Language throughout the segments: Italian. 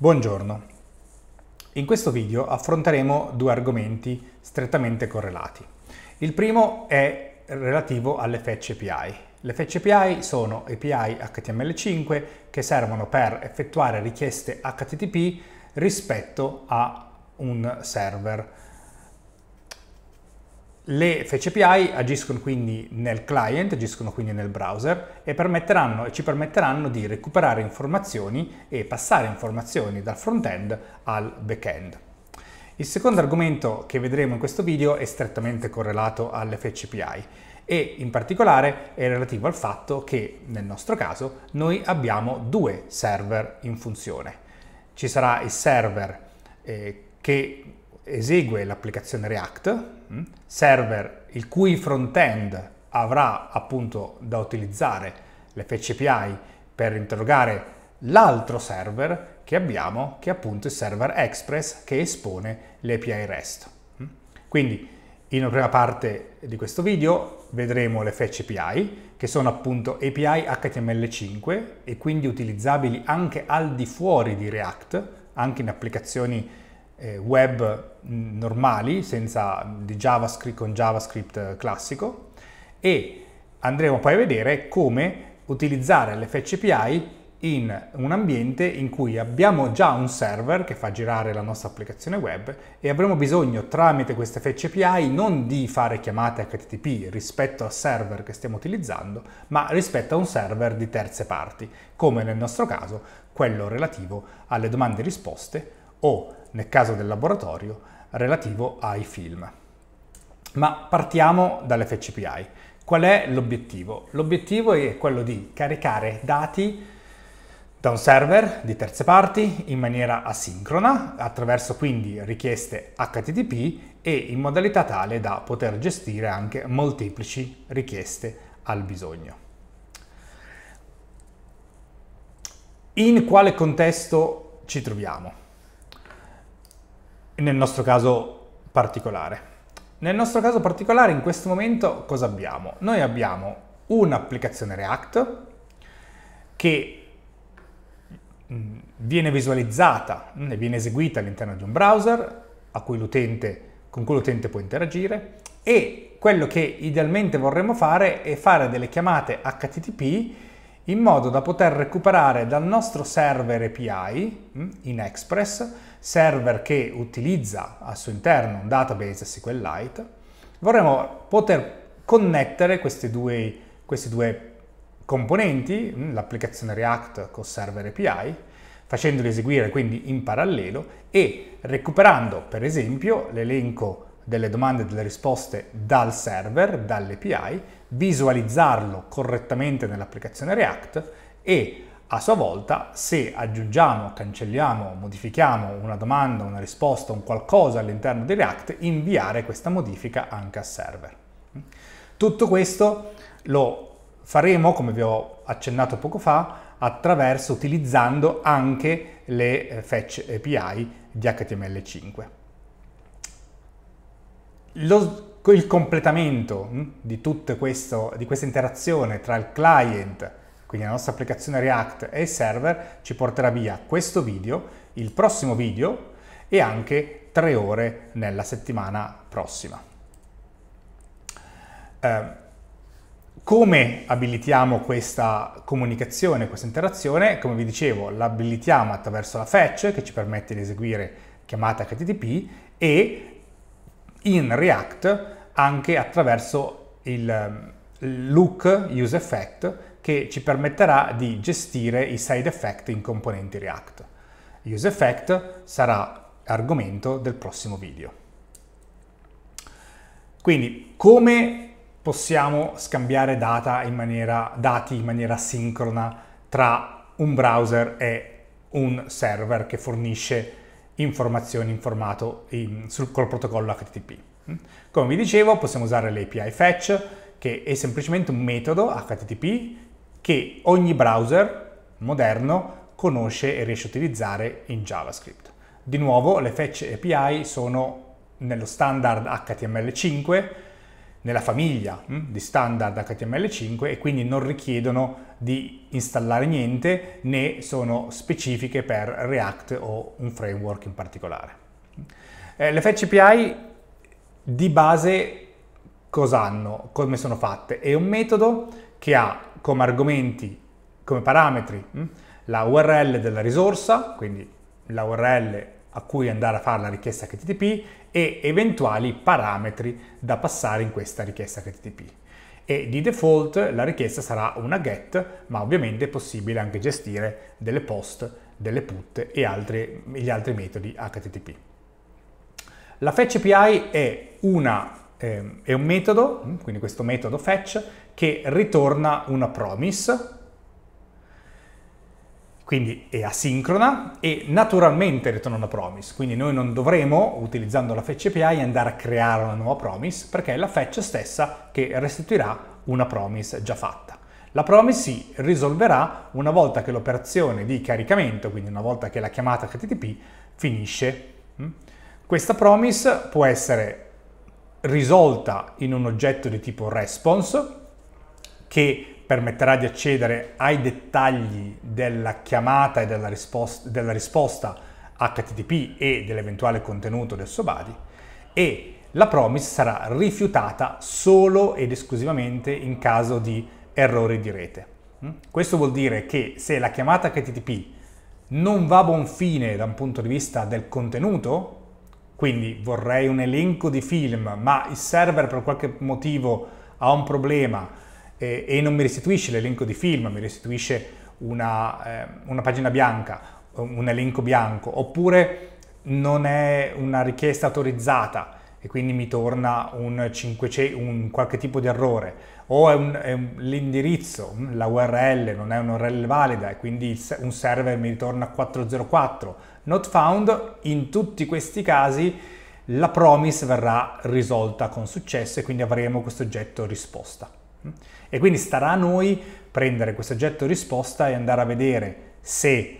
Buongiorno. In questo video affronteremo due argomenti strettamente correlati. Il primo è relativo alle fetch API. Le fetch API sono API HTML5 che servono per effettuare richieste HTTP rispetto a un server le fetch API agiscono quindi nel client, agiscono quindi nel browser e, permetteranno, e ci permetteranno di recuperare informazioni e passare informazioni dal front-end al back-end. Il secondo argomento che vedremo in questo video è strettamente correlato alle fetch API e in particolare è relativo al fatto che nel nostro caso noi abbiamo due server in funzione. Ci sarà il server eh, che esegue l'applicazione React Mm? server il cui front-end avrà appunto da utilizzare le fetch API per interrogare l'altro server che abbiamo, che è appunto il server Express che espone le API REST. Mm? Quindi in una prima parte di questo video vedremo le fetch API, che sono appunto API HTML5 e quindi utilizzabili anche al di fuori di React, anche in applicazioni eh, web mm, normali senza, JavaScript, con JavaScript classico e andremo poi a vedere come utilizzare l'FC API in un ambiente in cui abbiamo già un server che fa girare la nostra applicazione web e avremo bisogno tramite queste fetch API non di fare chiamate HTTP rispetto al server che stiamo utilizzando, ma rispetto a un server di terze parti, come nel nostro caso quello relativo alle domande e risposte o nel caso del laboratorio, relativo ai film. Ma partiamo dall'FCPI. Qual è l'obiettivo? L'obiettivo è quello di caricare dati da un server di terze parti in maniera asincrona, attraverso quindi richieste HTTP e in modalità tale da poter gestire anche molteplici richieste al bisogno. In quale contesto ci troviamo? nel nostro caso particolare. Nel nostro caso particolare in questo momento cosa abbiamo? Noi abbiamo un'applicazione React che mm, viene visualizzata e viene eseguita all'interno di un browser cui con cui l'utente può interagire e quello che idealmente vorremmo fare è fare delle chiamate HTTP in modo da poter recuperare dal nostro server API mm, in Express server che utilizza al suo interno un database SQLite, vorremmo poter connettere queste due, questi due componenti, mm, l'applicazione React con server API, facendoli eseguire quindi in parallelo e recuperando per esempio l'elenco delle domande e delle risposte dal server, dall'API, visualizzarlo correttamente nell'applicazione React e a sua volta, se aggiungiamo, cancelliamo, modifichiamo una domanda, una risposta, un qualcosa all'interno di React, inviare questa modifica anche a server. Tutto questo lo faremo, come vi ho accennato poco fa, attraverso utilizzando anche le eh, fetch API di HTML5. Lo, il completamento mm, di tutta questa interazione tra il client e quindi la nostra applicazione React e il server, ci porterà via questo video, il prossimo video e anche tre ore nella settimana prossima. Eh, come abilitiamo questa comunicazione, questa interazione? Come vi dicevo, l'abilitiamo attraverso la fetch che ci permette di eseguire chiamata HTTP e in React anche attraverso il ehm, look use effect che ci permetterà di gestire i side effect in componenti React. Use effect sarà argomento del prossimo video. Quindi come possiamo scambiare data in maniera, dati in maniera sincrona tra un browser e un server che fornisce informazioni in formato in, sul, col protocollo HTTP. Come vi dicevo possiamo usare l'API fetch che è semplicemente un metodo HTTP che ogni browser moderno conosce e riesce a utilizzare in JavaScript. Di nuovo, le fetch API sono nello standard HTML5, nella famiglia hm, di standard HTML5 e quindi non richiedono di installare niente né sono specifiche per React o un framework in particolare. Eh, le fetch API di base cosa hanno, come sono fatte? È un metodo che ha come argomenti, come parametri, mm, la URL della risorsa, quindi la URL a cui andare a fare la richiesta HTTP e eventuali parametri da passare in questa richiesta HTTP. E di default la richiesta sarà una GET, ma ovviamente è possibile anche gestire delle POST, delle PUT e altri, gli altri metodi HTTP. La Fetch API è, una, ehm, è un metodo, mm, quindi questo metodo Fetch, che ritorna una promise, quindi è asincrona e naturalmente ritorna una promise. Quindi noi non dovremo, utilizzando la fetch API, andare a creare una nuova promise perché è la fetch stessa che restituirà una promise già fatta. La promise si risolverà una volta che l'operazione di caricamento, quindi una volta che la chiamata HTTP finisce. Mm? Questa promise può essere risolta in un oggetto di tipo response che permetterà di accedere ai dettagli della chiamata e della risposta, della risposta HTTP e dell'eventuale contenuto del suo body e la promise sarà rifiutata solo ed esclusivamente in caso di errori di rete. Mm? Questo vuol dire che se la chiamata HTTP non va a buon fine da un punto di vista del contenuto, quindi vorrei un elenco di film, ma il server per qualche motivo ha un problema, eh, e non mi restituisce l'elenco di film, mi restituisce una, eh, una pagina bianca, un elenco bianco, oppure non è una richiesta autorizzata e quindi mi torna un, 500, un qualche tipo di errore o è un, è un, l'indirizzo, la URL non è un'URL valida e quindi il, un server mi ritorna 404 not found, in tutti questi casi la promise verrà risolta con successo e quindi avremo questo oggetto risposta. E quindi starà a noi prendere questo oggetto risposta e andare a vedere se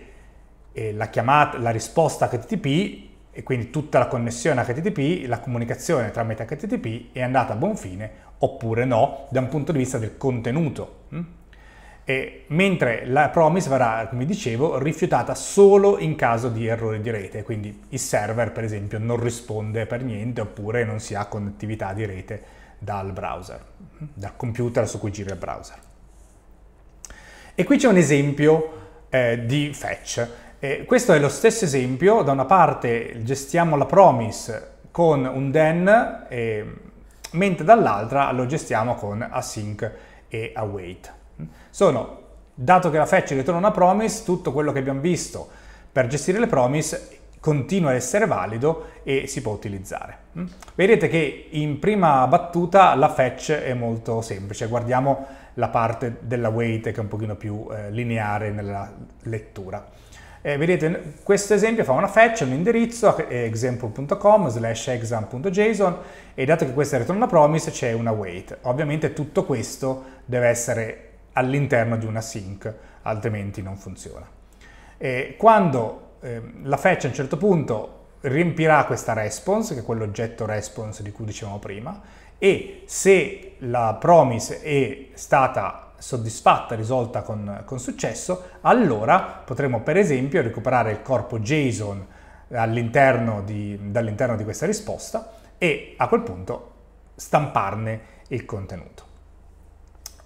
eh, la, chiamata, la risposta HTTP e quindi tutta la connessione HTTP, la comunicazione tramite HTTP è andata a buon fine oppure no da un punto di vista del contenuto. Mm? E mentre la promise verrà, come dicevo, rifiutata solo in caso di errore di rete, quindi il server per esempio non risponde per niente oppure non si ha connettività di rete dal browser, dal computer su cui gira il browser. E qui c'è un esempio eh, di fetch. Eh, questo è lo stesso esempio, da una parte gestiamo la promise con un then, eh, mentre dall'altra lo gestiamo con async e await. Sono, dato che la fetch ritorna una promise, tutto quello che abbiamo visto per gestire le promise continua ad essere valido e si può utilizzare. Mm? Vedete che in prima battuta la fetch è molto semplice, guardiamo la parte della weight che è un pochino più eh, lineare nella lettura. Eh, vedete, questo esempio fa una fetch, un indirizzo, eh, example.com slash exam.json e dato che questa è return promise c'è una weight. Ovviamente tutto questo deve essere all'interno di una sync, altrimenti non funziona. E eh, quando Ehm, la fetch a un certo punto riempirà questa response, che è quell'oggetto response di cui dicevamo prima, e se la promise è stata soddisfatta, risolta con, con successo, allora potremo per esempio recuperare il corpo JSON all'interno di, dall'interno di questa risposta e a quel punto stamparne il contenuto.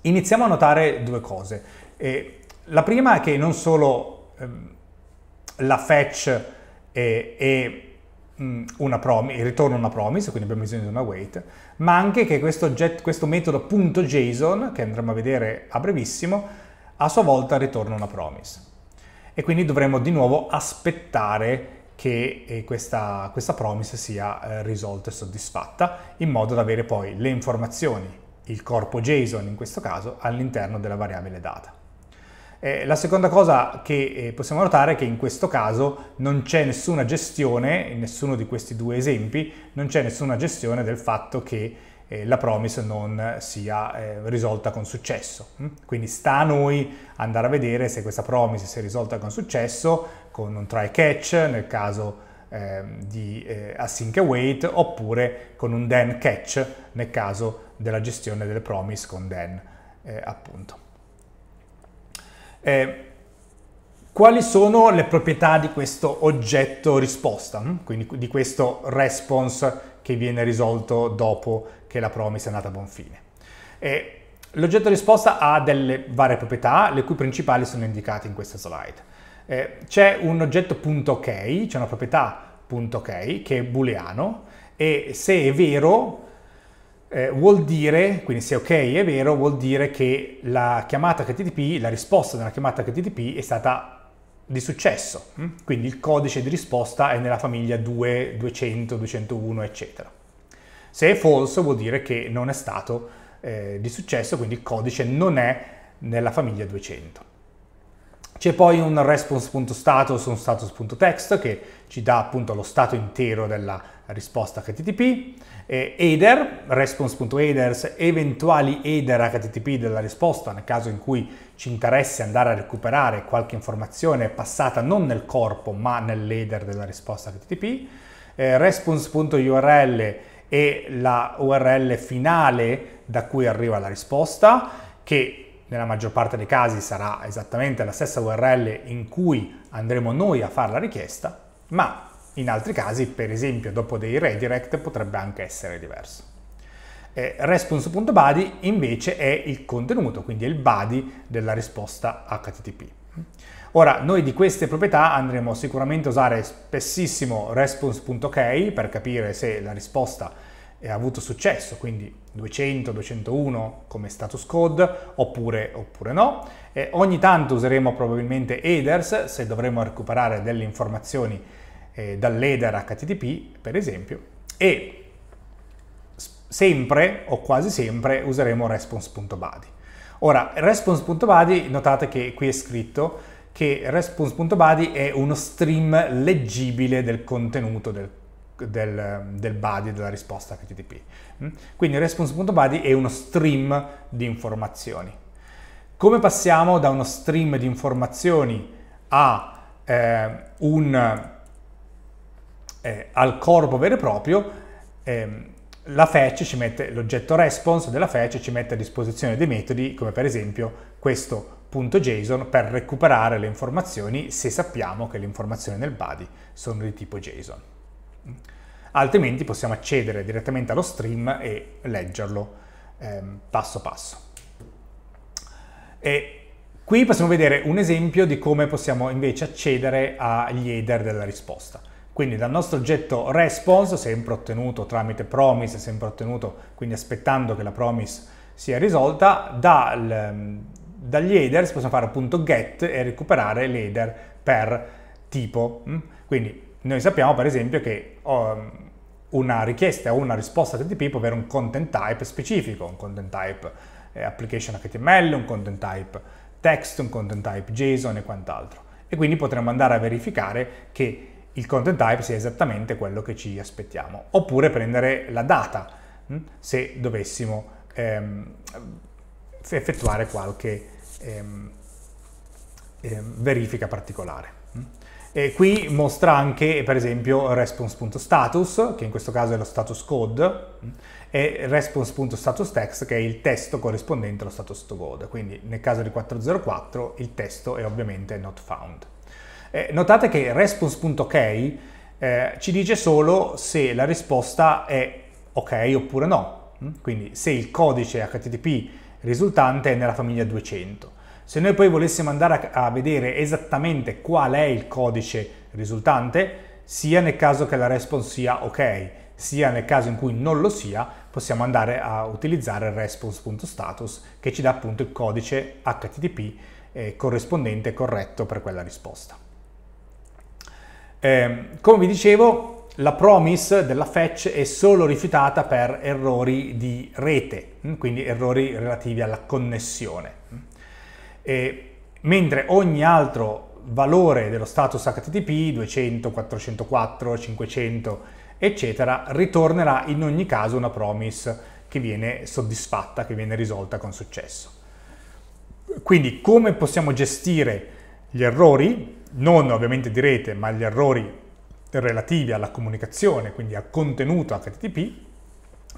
Iniziamo a notare due cose. Eh, la prima è che non solo ehm, la fetch e, e mm, una promise, il ritorno una promise, quindi abbiamo bisogno di una wait, ma anche che questo, oggetto, questo metodo.json, che andremo a vedere a brevissimo, a sua volta ritorna una promise. E quindi dovremo di nuovo aspettare che eh, questa, questa promise sia eh, risolta e soddisfatta, in modo da avere poi le informazioni, il corpo JSON in questo caso, all'interno della variabile data. Eh, la seconda cosa che eh, possiamo notare è che in questo caso non c'è nessuna gestione, in nessuno di questi due esempi, non c'è nessuna gestione del fatto che eh, la promise non sia eh, risolta con successo. Mm? Quindi sta a noi andare a vedere se questa promise si è risolta con successo, con un try catch nel caso ehm, di async await, oppure con un then catch nel caso della gestione delle promise con then appunto. Eh, quali sono le proprietà di questo oggetto risposta, hm? quindi di questo response che viene risolto dopo che la promise è andata a buon fine? Eh, L'oggetto risposta ha delle varie proprietà, le cui principali sono indicate in questa slide. Eh, c'è un oggetto.ok, .ok, c'è una proprietà.ok .ok che è booleano e se è vero eh, vuol dire, quindi se ok è vero, vuol dire che la chiamata HTTP, la risposta della chiamata HTTP è stata di successo, hm? quindi il codice di risposta è nella famiglia 2, 200, 201, eccetera. Se è false vuol dire che non è stato eh, di successo, quindi il codice non è nella famiglia 200. C'è poi un response.status, un status.text che ci dà appunto lo stato intero della risposta HTTP, eh, header, response.headers, eventuali header HTTP della risposta nel caso in cui ci interessi andare a recuperare qualche informazione passata non nel corpo ma nell'header della risposta HTTP, eh, response.url e la URL finale da cui arriva la risposta che nella maggior parte dei casi sarà esattamente la stessa URL in cui andremo noi a fare la richiesta, ma in altri casi, per esempio dopo dei redirect, potrebbe anche essere diverso. Eh, response.body invece è il contenuto, quindi è il body della risposta HTTP. Ora, noi di queste proprietà andremo sicuramente a usare spessissimo response.ok per capire se la risposta ha avuto successo, quindi 200, 201 come status code oppure, oppure no. E ogni tanto useremo probabilmente headers se dovremo recuperare delle informazioni eh, dall'header HTTP per esempio e sempre o quasi sempre useremo response.body. Ora response.body notate che qui è scritto che response.body è uno stream leggibile del contenuto del del, del body, della risposta HTTP. Mm? Quindi response.body è uno stream di informazioni. Come passiamo da uno stream di informazioni a, eh, un, eh, al corpo vero e proprio? Eh, la fetch ci mette l'oggetto response della fetch ci mette a disposizione dei metodi come per esempio questo punto JSON per recuperare le informazioni se sappiamo che le informazioni nel body sono di tipo JSON. Altrimenti possiamo accedere direttamente allo stream e leggerlo ehm, passo passo. E qui possiamo vedere un esempio di come possiamo invece accedere agli header della risposta. Quindi dal nostro oggetto response, sempre ottenuto tramite promise, sempre ottenuto quindi aspettando che la promise sia risolta, dal, ehm, dagli headers possiamo fare appunto get e recuperare l'header per tipo. Mm? Quindi noi sappiamo per esempio che um, una richiesta o una risposta HTTP può avere un content type specifico, un content type eh, application HTML, un content type text, un content type JSON e quant'altro. E quindi potremmo andare a verificare che il content type sia esattamente quello che ci aspettiamo. Oppure prendere la data, mh, hm, se dovessimo ehm, effettuare qualche ehm, ehm verifica particolare. E qui mostra anche per esempio response.status, che in questo caso è lo status code, e response.statusText che è il testo corrispondente allo status code. Quindi nel caso di 404 il testo è ovviamente not found. Eh, notate che response.ok eh, ci dice solo se la risposta è ok oppure no, quindi se il codice HTTP risultante è nella famiglia 200. Se noi poi volessimo andare a vedere esattamente qual è il codice risultante, sia nel caso che la response sia ok, sia nel caso in cui non lo sia, possiamo andare a utilizzare response.status che ci dà appunto il codice HTTP eh, corrispondente e corretto per quella risposta. Eh, come vi dicevo, la promise della fetch è solo rifiutata per errori di rete, mm, quindi errori relativi alla connessione. Mm. E, mentre ogni altro valore dello status HTTP, 200, 404, 500, eccetera, ritornerà in ogni caso una promise che viene soddisfatta, che viene risolta con successo. Quindi come possiamo gestire gli errori, non ovviamente di rete, ma gli errori relativi alla comunicazione, quindi al contenuto HTTP,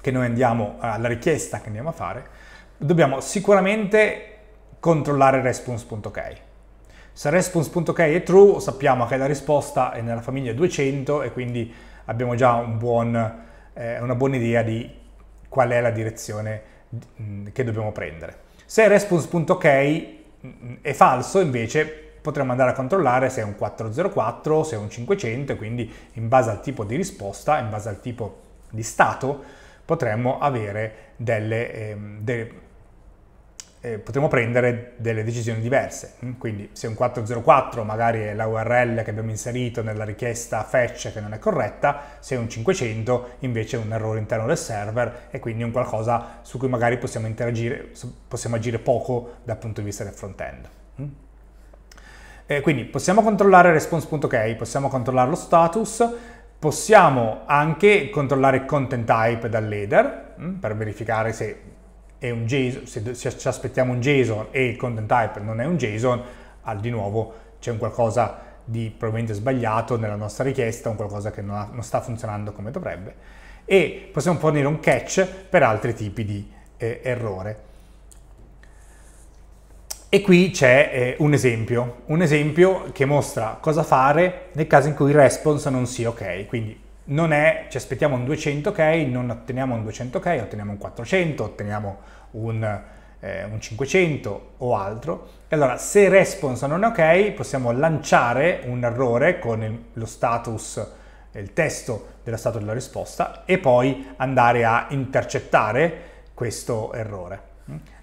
che noi andiamo alla richiesta che andiamo a fare, dobbiamo sicuramente controllare response.k. Se response.k è true sappiamo che la risposta è nella famiglia 200 e quindi abbiamo già un buon, eh, una buona idea di qual è la direzione che dobbiamo prendere. Se response.k è falso invece potremmo andare a controllare se è un 404, se è un 500 e quindi in base al tipo di risposta, in base al tipo di stato potremmo avere delle, eh, delle eh, potremo prendere delle decisioni diverse. Mm? Quindi se un 404 magari è la URL che abbiamo inserito nella richiesta fetch che non è corretta, se un 500 invece è un errore interno del server e quindi un qualcosa su cui magari possiamo interagire, possiamo agire poco dal punto di vista del front-end. Eh, quindi possiamo controllare response.ok, possiamo controllare lo status, possiamo anche controllare content type dal header mm? per verificare se è un JSON, se, ci aspettiamo un JSON e il content type non è un JSON, al di nuovo c'è un qualcosa di probabilmente sbagliato nella nostra richiesta, un qualcosa che non, ha, non sta funzionando come dovrebbe e possiamo fornire un catch per altri tipi di eh, errore. E qui c'è eh, un esempio, un esempio che mostra cosa fare nel caso in cui il response non sia ok, quindi non è, ci aspettiamo un 200 ok, non otteniamo un 200 ok, otteniamo un 400, otteniamo un, eh, un 500 o altro. E allora se response non è ok possiamo lanciare un errore con il, lo status, eh, il testo dello stato della risposta e poi andare a intercettare questo errore.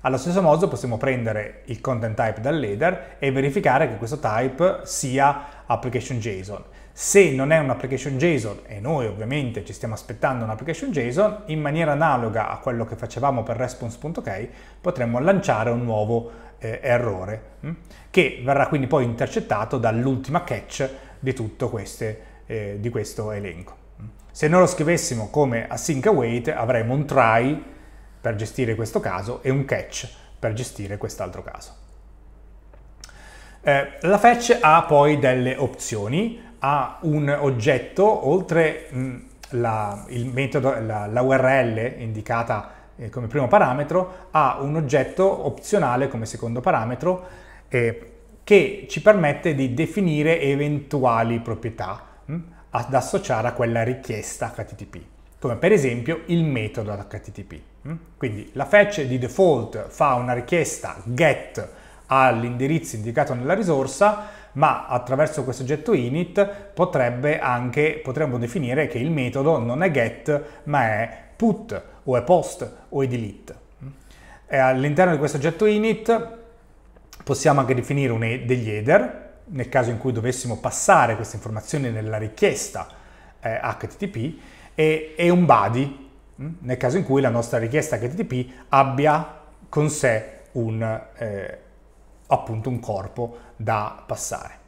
Allo stesso modo possiamo prendere il content type dal header e verificare che questo type sia application JSON. Se non è un'application JSON, e noi ovviamente ci stiamo aspettando un'application JSON, in maniera analoga a quello che facevamo per response.k, potremmo lanciare un nuovo eh, errore, mh? Mm, che verrà quindi poi intercettato dall'ultima catch di tutto queste, eh, di questo elenco. Mm. Se noi lo scrivessimo come async await, avremmo un try per gestire questo caso e un catch per gestire quest'altro caso. Eh, la fetch ha poi delle opzioni, a un oggetto, oltre mh, mm, la, metodo, la, la, URL indicata eh, come primo parametro, ha un oggetto opzionale come secondo parametro eh, che ci permette di definire eventuali proprietà mh, mm, ad associare a quella richiesta HTTP, come per esempio il metodo HTTP. Mh. Mm. Quindi la fetch di default fa una richiesta get all'indirizzo indicato nella risorsa, ma attraverso questo oggetto init potrebbe anche, potremmo definire che il metodo non è get ma è put o è post o è delete. All'interno di questo oggetto init possiamo anche definire un, degli header, nel caso in cui dovessimo passare queste informazioni nella richiesta eh, HTTP, e, e, un body, mm? nel caso in cui la nostra richiesta HTTP abbia con sé un, eh, appunto un corpo da passare.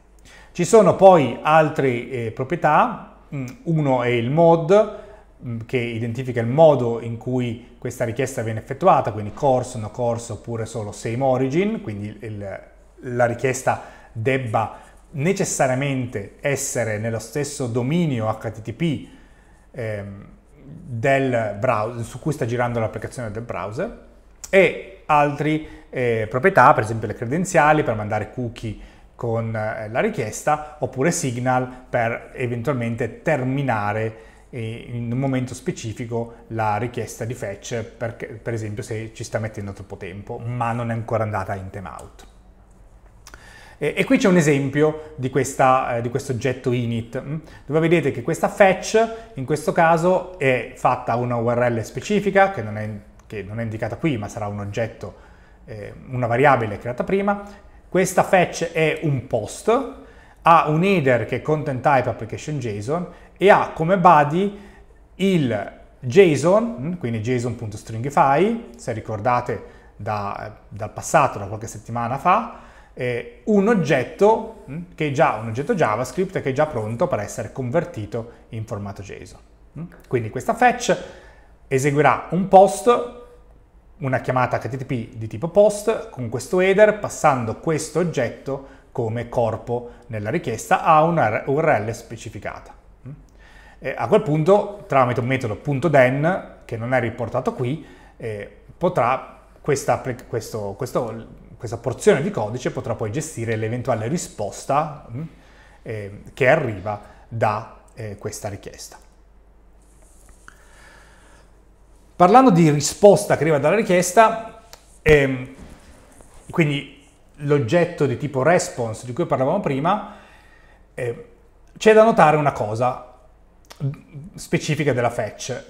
Ci sono poi altre eh, proprietà, mm, uno è il mod, mm, che identifica il modo in cui questa richiesta viene effettuata, quindi corso, no corso oppure solo same origin, quindi il, la richiesta debba necessariamente essere nello stesso dominio HTTP ehm, browser, su cui sta girando l'applicazione del browser e altre eh, proprietà, per esempio le credenziali per mandare cookie con eh, la richiesta, oppure Signal per eventualmente terminare eh, in un momento specifico la richiesta di fetch, perché, per esempio se ci sta mettendo troppo tempo, ma non è ancora andata in timeout. E, e, qui c'è un esempio di, questa, eh, di, questo oggetto init, mm, dove vedete che questa fetch in questo caso è fatta a una URL specifica, che non è che non è indicata qui ma sarà un oggetto, eh, una variabile creata prima, questa fetch è un post, ha un header che è content type application JSON e ha come body il JSON, mm, quindi json.stringify, se ricordate da, eh, dal passato, da qualche settimana fa, eh, un oggetto mm, che è già un oggetto JavaScript che è già pronto per essere convertito in formato JSON. Mm. Quindi questa fetch eseguirà un post, una chiamata HTTP di tipo post con questo header passando questo oggetto come corpo nella richiesta a una URL specificata. Mm? E a quel punto, tramite un metodo .den, che non è riportato qui, eh, potrà questa, questo, questo, questa, porzione di codice potrà poi gestire l'eventuale risposta mh, mm? eh, che arriva da eh, questa richiesta. Parlando di risposta che arriva dalla richiesta, ehm, quindi l'oggetto di tipo response di cui parlavamo prima, ehm, c'è da notare una cosa specifica della fetch,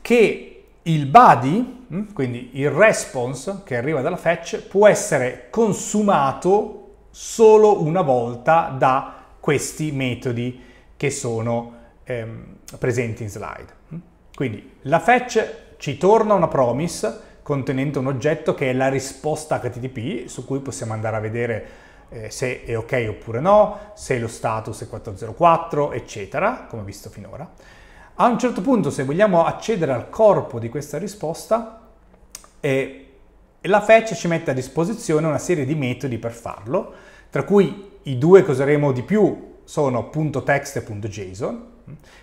che il body, hm, quindi il response che arriva dalla fetch, può essere consumato solo una volta da questi metodi che sono ehm, presenti in slide. Hm. Quindi la fetch ci torna una promise contenente un oggetto che è la risposta HTTP su cui possiamo andare a vedere eh, se è ok oppure no, se lo status è 404, eccetera, come visto finora. A un certo punto, se vogliamo accedere al corpo di questa risposta, eh, la fetch ci mette a disposizione una serie di metodi per farlo, tra cui i due che useremo di più sono .text e .json,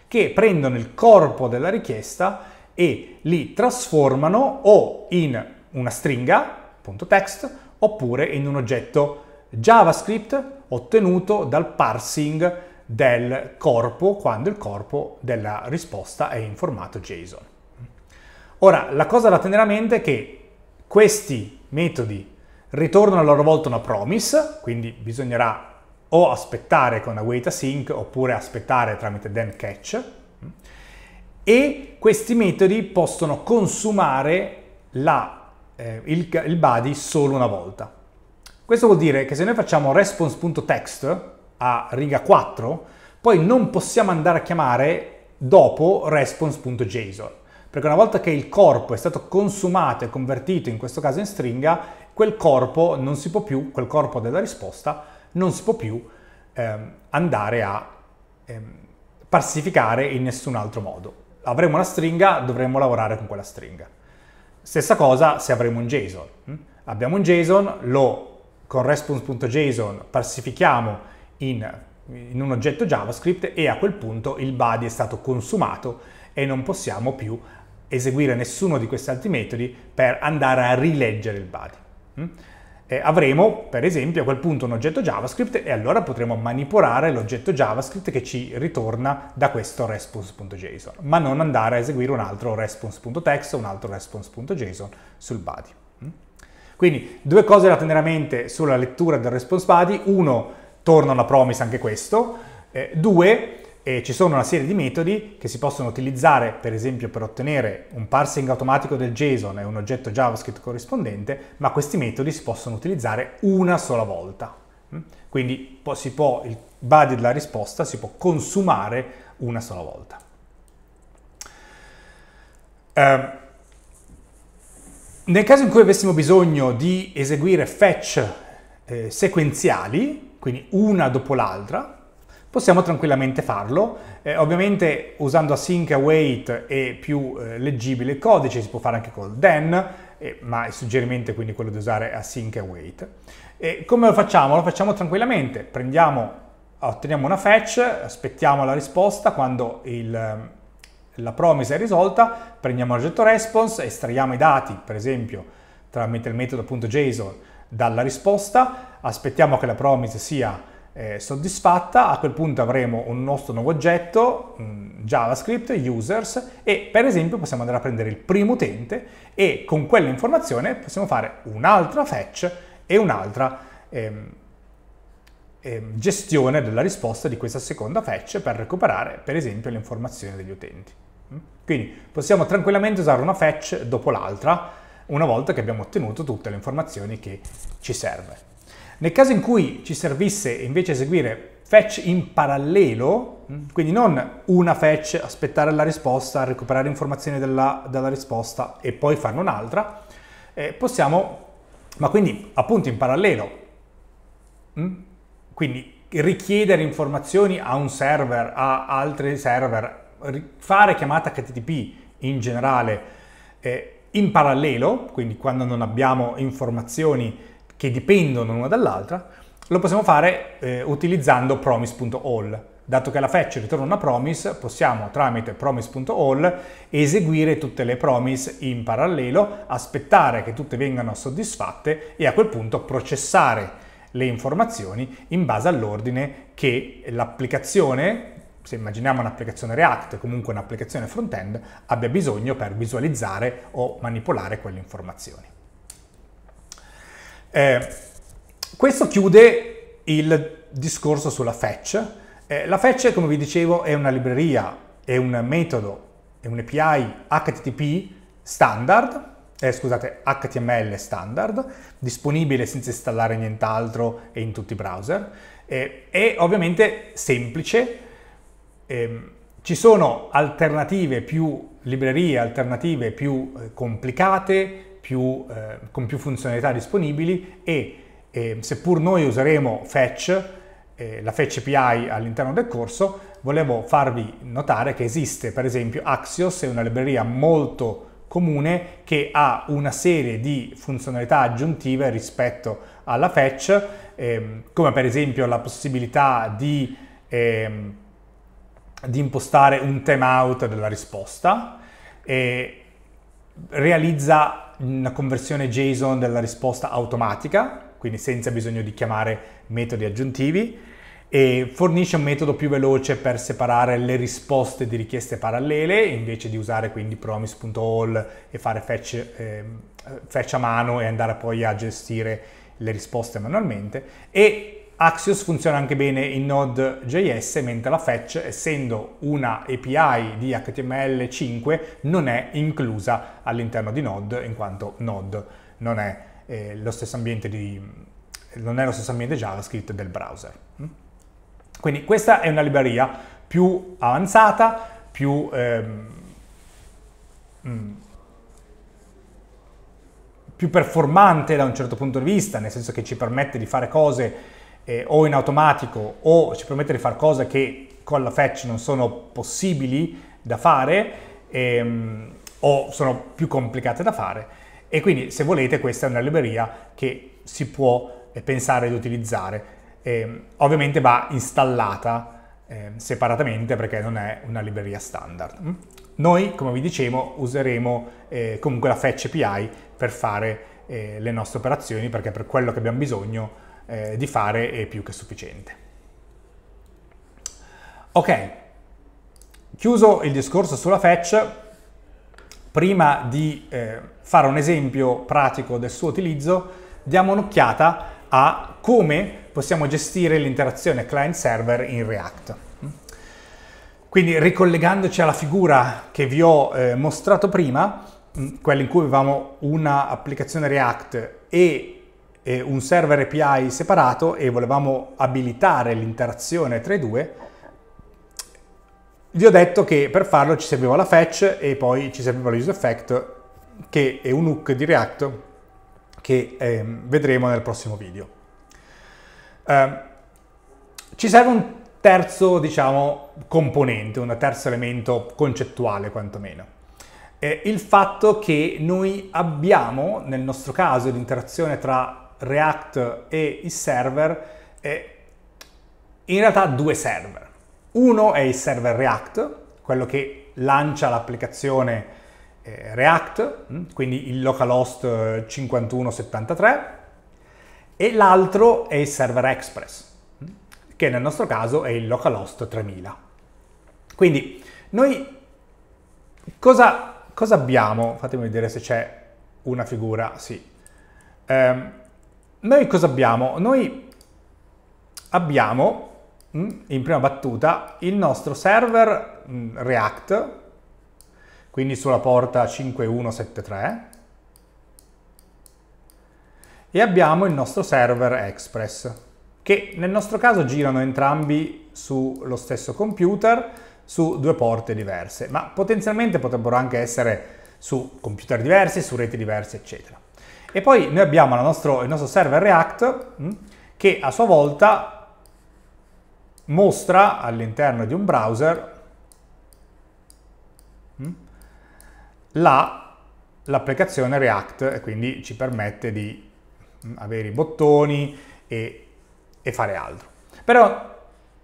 che prendono il corpo della richiesta e li trasformano o in una stringa, punto text, oppure in un oggetto JavaScript ottenuto dal parsing del corpo quando il corpo della risposta è in formato JSON. Ora, la cosa da tenere a mente è che questi metodi ritornano a loro volta una promise, quindi bisognerà o aspettare con wait Async oppure aspettare tramite then catch e questi metodi possono consumare la, eh, il, il body solo una volta. Questo vuol dire che se noi facciamo response.text a riga 4, poi non possiamo andare a chiamare dopo response.json, perché una volta che il corpo è stato consumato e convertito in questo caso in stringa, quel corpo non si può più, quel corpo della risposta non si può più ehm, andare a ehm, parsificare in nessun altro modo. Avremo una stringa, dovremo lavorare con quella stringa. Stessa cosa se avremo un JSON. Hm? Abbiamo un JSON, lo con response.json parsifichiamo in, in un oggetto JavaScript e a quel punto il body è stato consumato e non possiamo più eseguire nessuno di questi altri metodi per andare a rileggere il body. Hm? Eh, avremo per esempio a quel punto un oggetto JavaScript e allora potremo manipolare l'oggetto JavaScript che ci ritorna da questo response.json, ma non andare a eseguire un altro response.text o un altro response.json sul body. Mm? Quindi due cose da tenere a mente sulla lettura del response body, uno, torna una promise anche questo, eh, due, e ci sono una serie di metodi che si possono utilizzare, per esempio, per ottenere un parsing automatico del JSON e un oggetto JavaScript corrispondente, ma questi metodi si possono utilizzare una sola volta. Mm? Quindi si può, il body della risposta si può consumare una sola volta. Eh, nel caso in cui avessimo bisogno di eseguire fetch eh, sequenziali, quindi una dopo l'altra, possiamo tranquillamente farlo. Eh, ovviamente usando async await è più eh, leggibile il codice, si può fare anche col then, eh, ma il suggerimento è quindi quello di usare async await. E come lo facciamo? Lo facciamo tranquillamente, prendiamo, otteniamo una fetch, aspettiamo la risposta quando il, ehm, la promise è risolta, prendiamo l'oggetto response, estraiamo i dati, per esempio tramite il metodo.json dalla risposta, aspettiamo che la promise sia eh, soddisfatta, a quel punto avremo un nostro nuovo oggetto, mh, JavaScript, users, e per esempio possiamo andare a prendere il primo utente e con quell'informazione possiamo fare un'altra fetch e un'altra ehm, ehm, gestione della risposta di questa seconda fetch per recuperare per esempio le informazioni degli utenti. Mm? Quindi possiamo tranquillamente usare una fetch dopo l'altra una volta che abbiamo ottenuto tutte le informazioni che ci serve. Nel caso in cui ci servisse invece eseguire fetch in parallelo, mm. quindi non una fetch, aspettare la risposta, recuperare informazioni dalla, dalla risposta e poi farne un'altra, eh, possiamo, ma quindi appunto in parallelo, mm? quindi richiedere informazioni a un server, a altri server, fare chiamata HTTP in generale eh, in parallelo, quindi quando non abbiamo informazioni che dipendono l'una dall'altra, lo possiamo fare eh, utilizzando promise.all. Dato che la fetch ritorna una promise, possiamo tramite promise.all eseguire tutte le promise in parallelo, aspettare che tutte vengano soddisfatte e a quel punto processare le informazioni in base all'ordine che l'applicazione, se immaginiamo un'applicazione React, comunque un'applicazione front-end, abbia bisogno per visualizzare o manipolare quelle informazioni. Eh, questo chiude il discorso sulla fetch. Eh, la fetch, come vi dicevo, è una libreria, è un metodo, è un API HTTP standard, eh, scusate, HTML standard, disponibile senza installare nient'altro e in tutti i browser. Eh, è ovviamente semplice. Ehm, ci sono alternative più librerie, alternative più eh, complicate, più, eh, con più funzionalità disponibili e eh, seppur noi useremo Fetch, eh, la Fetch API all'interno del corso, volevo farvi notare che esiste per esempio Axios, è una libreria molto comune che ha una serie di funzionalità aggiuntive rispetto alla fetch, ehm, come per esempio la possibilità di, ehm, di impostare un timeout della risposta, e realizza una conversione JSON della risposta automatica, quindi senza bisogno di chiamare metodi aggiuntivi, e fornisce un metodo più veloce per separare le risposte di richieste parallele invece di usare quindi promise.all e fare fetch, eh, fetch a mano e andare poi a gestire le risposte manualmente e Axios funziona anche bene in Node.js, mentre la fetch, essendo una API di HTML5, non è inclusa all'interno di Node, in quanto Node non è, eh, lo, stesso ambiente di, non è lo stesso ambiente JavaScript del browser. Mm? Quindi questa è una libreria più avanzata, più... Ehm, mm, più performante da un certo punto di vista, nel senso che ci permette di fare cose eh, o in automatico o ci permette di fare cose che con la fetch non sono possibili da fare ehm, o sono più complicate da fare e quindi se volete questa è una libreria che si può eh, pensare di utilizzare. Eh, ovviamente va installata ehm, separatamente perché non è una libreria standard. Mm? Noi, come vi dicevo, useremo eh, comunque la fetch API per fare eh, le nostre operazioni perché per quello che abbiamo bisogno eh, di fare è più che sufficiente. Ok, chiuso il discorso sulla fetch, prima di eh, fare un esempio pratico del suo utilizzo, diamo un'occhiata a come possiamo gestire l'interazione client-server in React. Quindi ricollegandoci alla figura che vi ho eh, mostrato prima, mm, quella in cui avevamo un'applicazione React e un server API separato e volevamo abilitare l'interazione tra i due, vi ho detto che per farlo ci serviva la fetch e poi ci serviva l'use effect che è un hook di React che eh, vedremo nel prossimo video. Eh, ci serve un terzo, diciamo, componente, un terzo elemento concettuale quantomeno. Eh, il fatto che noi abbiamo, nel nostro caso, l'interazione tra React e il server, è in realtà due server. Uno è il server React, quello che lancia l'applicazione eh, React, mm, quindi il localhost 5173, eh, e l'altro è il server Express, mm, che nel nostro caso è il localhost 3000. Quindi noi cosa, cosa abbiamo? Fatemi vedere se c'è una figura, sì. Um, noi cosa abbiamo? Noi abbiamo mm, in prima battuta il nostro server mm, React, quindi sulla porta 5173, e abbiamo il nostro server Express, che nel nostro caso girano entrambi sullo stesso computer, su due porte diverse, ma potenzialmente potrebbero anche essere su computer diversi, su reti diverse, eccetera. E poi noi abbiamo nostro, il nostro server React mm, che a sua volta mostra all'interno di un browser mm, l'applicazione React e quindi ci permette di mm, avere i bottoni e, e fare altro. Però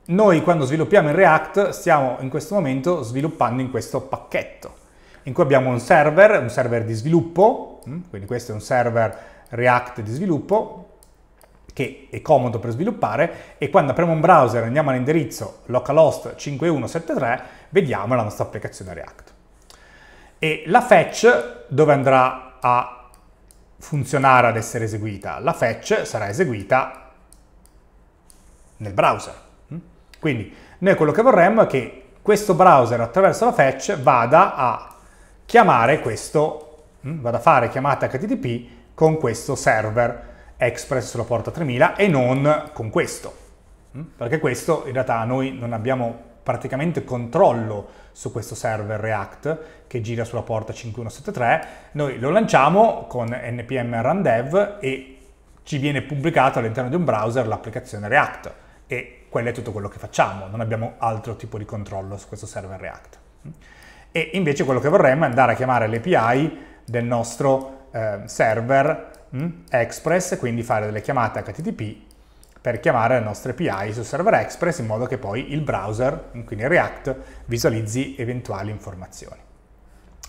noi quando sviluppiamo in React stiamo in questo momento sviluppando in questo pacchetto in cui abbiamo un server, un server di sviluppo Mm? Quindi questo è un server React di sviluppo che è comodo per sviluppare e quando apriamo un browser e andiamo all'indirizzo localhost 5173 vediamo la nostra applicazione React. E la fetch dove andrà a funzionare ad essere eseguita? La fetch sarà eseguita nel browser. Mm? Quindi noi quello che vorremmo è che questo browser attraverso la fetch vada a chiamare questo browser Mm, vado a fare chiamata HTTP con questo server Express sulla porta 3000 e non con questo. Mm, perché questo in realtà noi non abbiamo praticamente controllo su questo server React che gira sulla porta 5173. Noi lo lanciamo con npm run dev e ci viene pubblicato all'interno di un browser l'applicazione React e quello è tutto quello che facciamo, non abbiamo altro tipo di controllo su questo server React. Mm. E invece quello che vorremmo è andare a chiamare l'API del nostro eh, server mh, mm, Express, quindi fare delle chiamate HTTP per chiamare la nostra API su server Express in modo che poi il browser, mm, quindi React, visualizzi eventuali informazioni.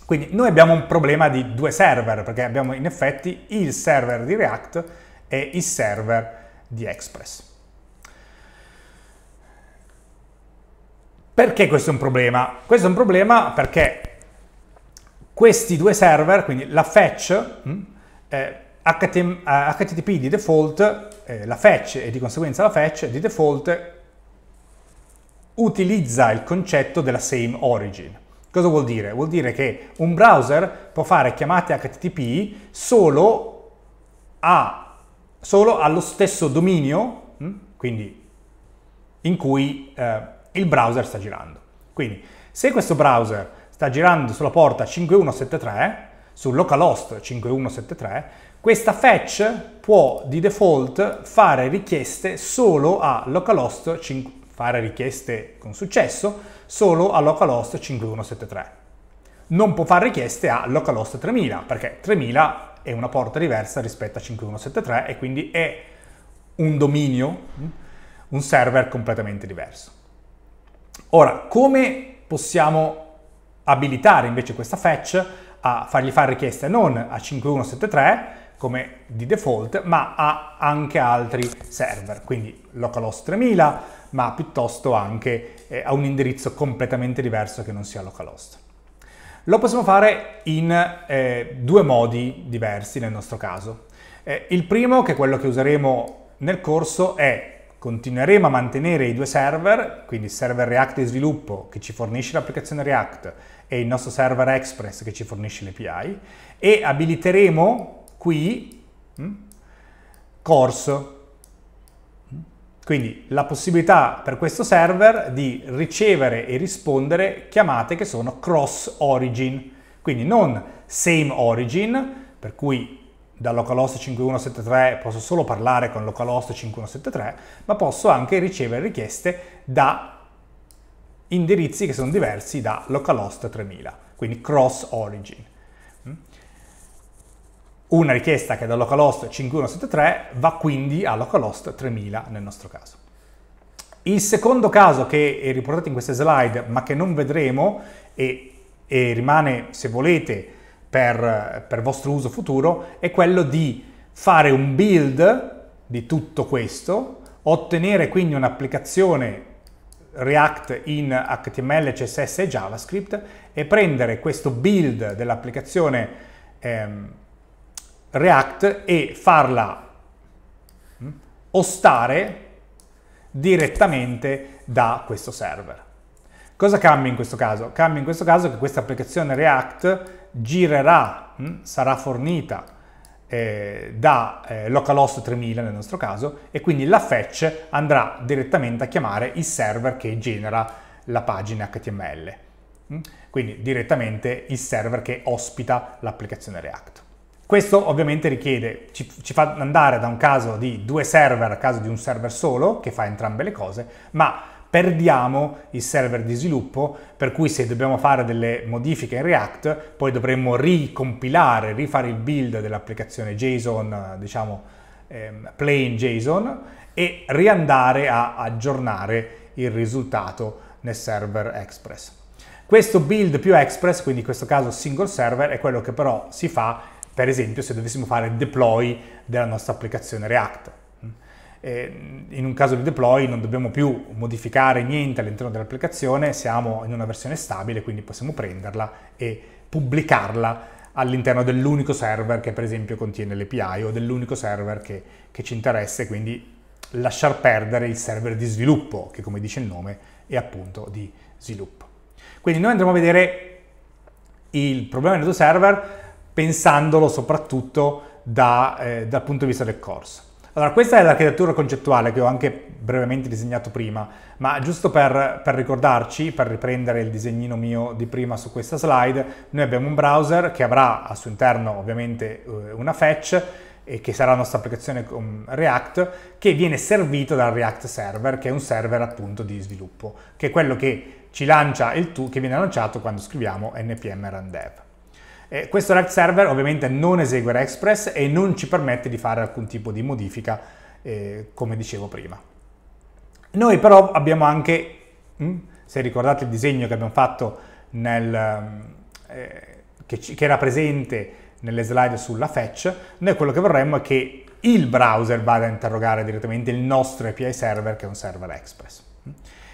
Quindi noi abbiamo un problema di due server, perché abbiamo in effetti il server di React e il server di Express. Perché questo è un problema? Questo è un problema perché questi due server, quindi la fetch, mm, eh, HTTP eh, di default, eh, la fetch e di conseguenza la fetch di default utilizza il concetto della same origin. Cosa vuol dire? Vuol dire che un browser può fare chiamate HTTP solo, a, solo allo stesso dominio, mm, quindi in cui eh, il browser sta girando. Quindi se questo browser sta girando sulla porta 5173, sul localhost 5173, questa fetch può di default fare richieste solo a localhost 5, fare richieste con successo solo a localhost 5173. Non può fare richieste a localhost 3000 perché 3000 è una porta diversa rispetto a 5173 e quindi è un dominio, un server completamente diverso. Ora, come possiamo abilitare invece questa fetch a fargli fare richieste non a 5173 come di default, ma a anche altri server, quindi localhost 3000, ma piuttosto anche eh, a un indirizzo completamente diverso che non sia localhost. Lo possiamo fare in eh, due modi diversi nel nostro caso. Eh, il primo, che è quello che useremo nel corso, è continueremo a mantenere i due server, quindi il server React di sviluppo che ci fornisce l'applicazione React e il nostro server Express che ci fornisce l'API e abiliteremo qui mh, mm, Course. Quindi la possibilità per questo server di ricevere e rispondere chiamate che sono cross origin, quindi non same origin, per cui da localhost 5173 posso solo parlare con localhost 5173, ma posso anche ricevere richieste da indirizzi che sono diversi da localhost 3000, quindi cross origin. Mm? Una richiesta che è da localhost 5173 va quindi a localhost 3000 nel nostro caso. Il secondo caso che è riportato in queste slide ma che non vedremo e, e rimane se volete per, per vostro uso futuro è quello di fare un build di tutto questo, ottenere quindi un'applicazione React in HTML, CSS e JavaScript e prendere questo build dell'applicazione ehm, React e farla hm, ostare direttamente da questo server. Cosa cambia in questo caso? Cambia in questo caso che questa applicazione React girerà, hm, sarà fornita eh, da eh, localhost 3000 nel nostro caso e quindi la fetch andrà direttamente a chiamare il server che genera la pagina HTML. Mm? Quindi direttamente il server che ospita l'applicazione React. Questo ovviamente richiede, ci, ci, fa andare da un caso di due server a caso di un server solo che fa entrambe le cose, ma perdiamo il server di sviluppo, per cui se dobbiamo fare delle modifiche in React, poi dovremmo ricompilare, rifare il build dell'applicazione JSON, diciamo ehm, plain JSON, e riandare a aggiornare il risultato nel server Express. Questo build più Express, quindi in questo caso single server, è quello che però si fa per esempio se dovessimo fare deploy della nostra applicazione React eh, in un caso di deploy non dobbiamo più modificare niente all'interno dell'applicazione, siamo in una versione stabile, quindi possiamo prenderla e pubblicarla all'interno dell'unico server che per esempio contiene l'API o dell'unico server che, che ci interessa e quindi lasciar perdere il server di sviluppo che come dice il nome è appunto di sviluppo. Quindi noi andremo a vedere il problema del tuo server pensandolo soprattutto da, eh, dal punto di vista del corso. Allora, questa è l'architettura concettuale che ho anche brevemente disegnato prima, ma giusto per, per, ricordarci, per riprendere il disegnino mio di prima su questa slide, noi abbiamo un browser che avrà al suo interno ovviamente eh, una fetch e che sarà la nostra applicazione con React, che viene servito dal React Server, che è un server appunto di sviluppo, che è quello che ci lancia il to che viene lanciato quando scriviamo npm run dev. Eh, questo Rect Server ovviamente non esegue Rexpress e non ci permette di fare alcun tipo di modifica, eh, come dicevo prima. Noi però abbiamo anche, mm, se ricordate il disegno che abbiamo fatto nel, mm, eh, che, ci, che era presente nelle slide sulla fetch, noi quello che vorremmo è che il browser vada a interrogare direttamente il nostro API server che è un server Express.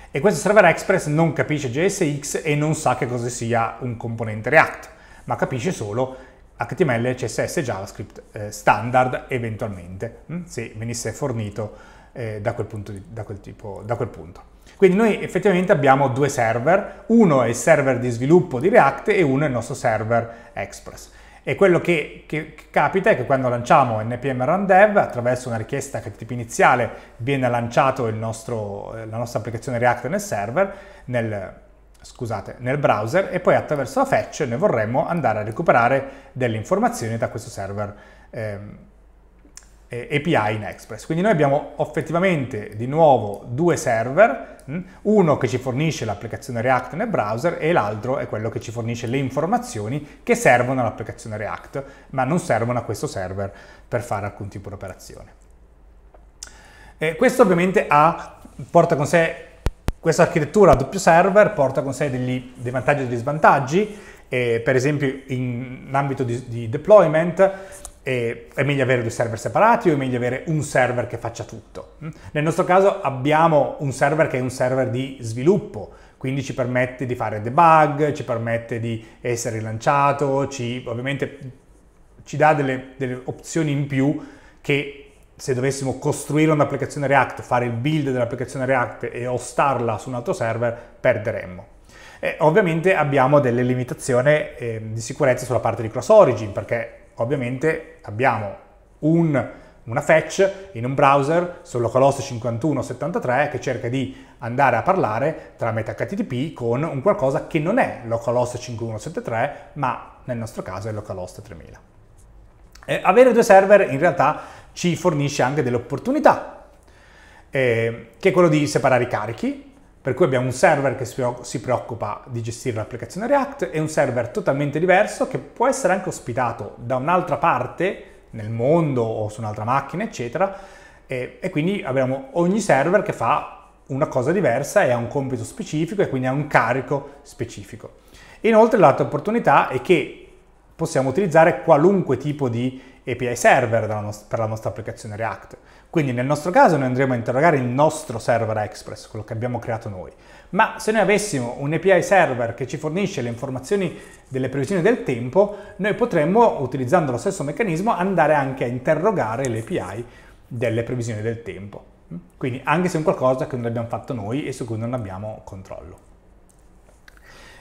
E questo server Express non capisce JSX e non sa che cosa sia un componente React ma capisce solo HTML, CSS, JavaScript eh, standard eventualmente, mh? Mm, se venisse fornito eh, da, quel punto di, da, quel tipo, da quel punto. Quindi noi effettivamente abbiamo due server, uno è il server di sviluppo di React e uno è il nostro server Express. E quello che, che, che, capita è che quando lanciamo npm run dev attraverso una richiesta HTTP iniziale viene lanciata eh, la nostra applicazione React nel server, nel, scusate, nel browser e poi attraverso la fetch noi vorremmo andare a recuperare delle informazioni da questo server ehm, API in Express. Quindi noi abbiamo effettivamente di nuovo due server, hm? uno che ci fornisce l'applicazione React nel browser e l'altro è quello che ci fornisce le informazioni che servono all'applicazione React, ma non servono a questo server per fare alcun tipo di operazione. E questo ovviamente ha, porta con sé questa architettura a doppio server porta con sé degli, dei vantaggi e degli svantaggi, eh, per esempio in, in ambito di, di deployment eh, è meglio avere due server separati o è meglio avere un server che faccia tutto. Mm? Nel nostro caso abbiamo un server che è un server di sviluppo, quindi ci permette di fare debug, ci permette di essere rilanciato, ci, ovviamente ci dà delle, delle opzioni in più che se dovessimo costruire un'applicazione React, fare il build dell'applicazione React e hostarla su un altro server, perderemmo. E ovviamente abbiamo delle limitazioni eh, di sicurezza sulla parte di cross origin, perché ovviamente abbiamo un, una fetch in un browser sul localhost 5173 che cerca di andare a parlare tramite HTTP con un qualcosa che non è localhost 5173, ma nel nostro caso è localhost 3000. Eh, avere due server in realtà ci fornisce anche delle opportunità, eh, che è quello di separare i carichi, per cui abbiamo un server che si preoccupa di gestire l'applicazione React e un server totalmente diverso che può essere anche ospitato da un'altra parte nel mondo o su un'altra macchina, eccetera, e, e quindi abbiamo ogni server che fa una cosa diversa e ha un compito specifico e quindi ha un carico specifico. Inoltre l'altra opportunità è che possiamo utilizzare qualunque tipo di API server per la nostra applicazione React. Quindi nel nostro caso noi andremo a interrogare il nostro server Express, quello che abbiamo creato noi. Ma se noi avessimo un API server che ci fornisce le informazioni delle previsioni del tempo, noi potremmo, utilizzando lo stesso meccanismo, andare anche a interrogare l'API delle previsioni del tempo. Quindi anche se è un qualcosa che non abbiamo fatto noi e su cui non abbiamo controllo.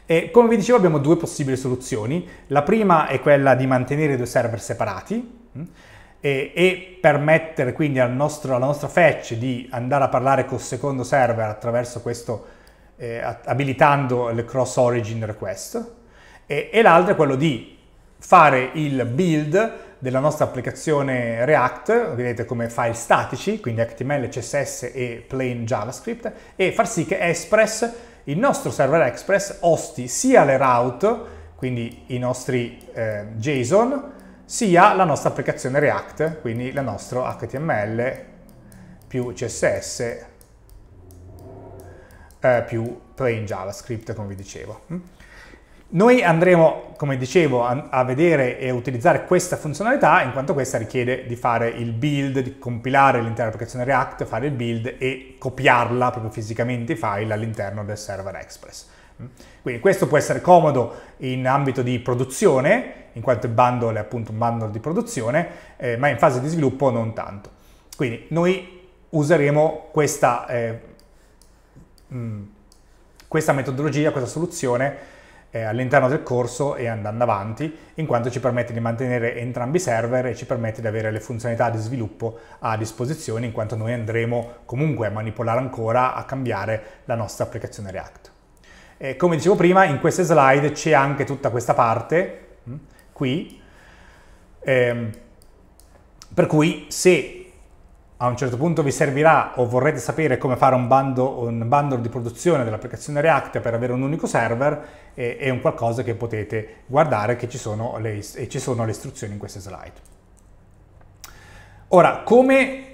E come vi dicevo abbiamo due possibili soluzioni. La prima è quella di mantenere due server separati mm, e, e permettere quindi al nostro, alla nostra fetch di andare a parlare col secondo server attraverso questo, eh, abilitando le cross origin request. E, e l'altra è quello di fare il build della nostra applicazione React, vedete come file statici, quindi HTML, CSS e plain JavaScript, e far sì che Express il nostro server Express osti sia le route, quindi i nostri eh, JSON, sia la nostra applicazione React, quindi il nostro HTML più CSS eh, più plain JavaScript, come vi dicevo. Mm? Noi andremo, come dicevo, a, vedere e utilizzare questa funzionalità in quanto questa richiede di fare il build, di compilare l'intera applicazione React, fare il build e copiarla proprio fisicamente i file all'interno del server Express. Mm. Quindi questo può essere comodo in ambito di produzione, in quanto il bundle è appunto un bundle di produzione, eh, ma in fase di sviluppo non tanto. Quindi noi useremo questa, eh, mh, mm, questa metodologia, questa soluzione eh, all'interno del corso e andando avanti, in quanto ci permette di mantenere entrambi i server e ci permette di avere le funzionalità di sviluppo a disposizione, in quanto noi andremo comunque a manipolare ancora, a cambiare la nostra applicazione React. E come dicevo prima, in queste slide c'è anche tutta questa parte, mm, qui, ehm, per cui se a un certo punto vi servirà o vorrete sapere come fare un, bando, un bundle di produzione dell'applicazione React per avere un unico server, è, è un qualcosa che potete guardare che ci sono le, e ci sono le istruzioni in queste slide. Ora, come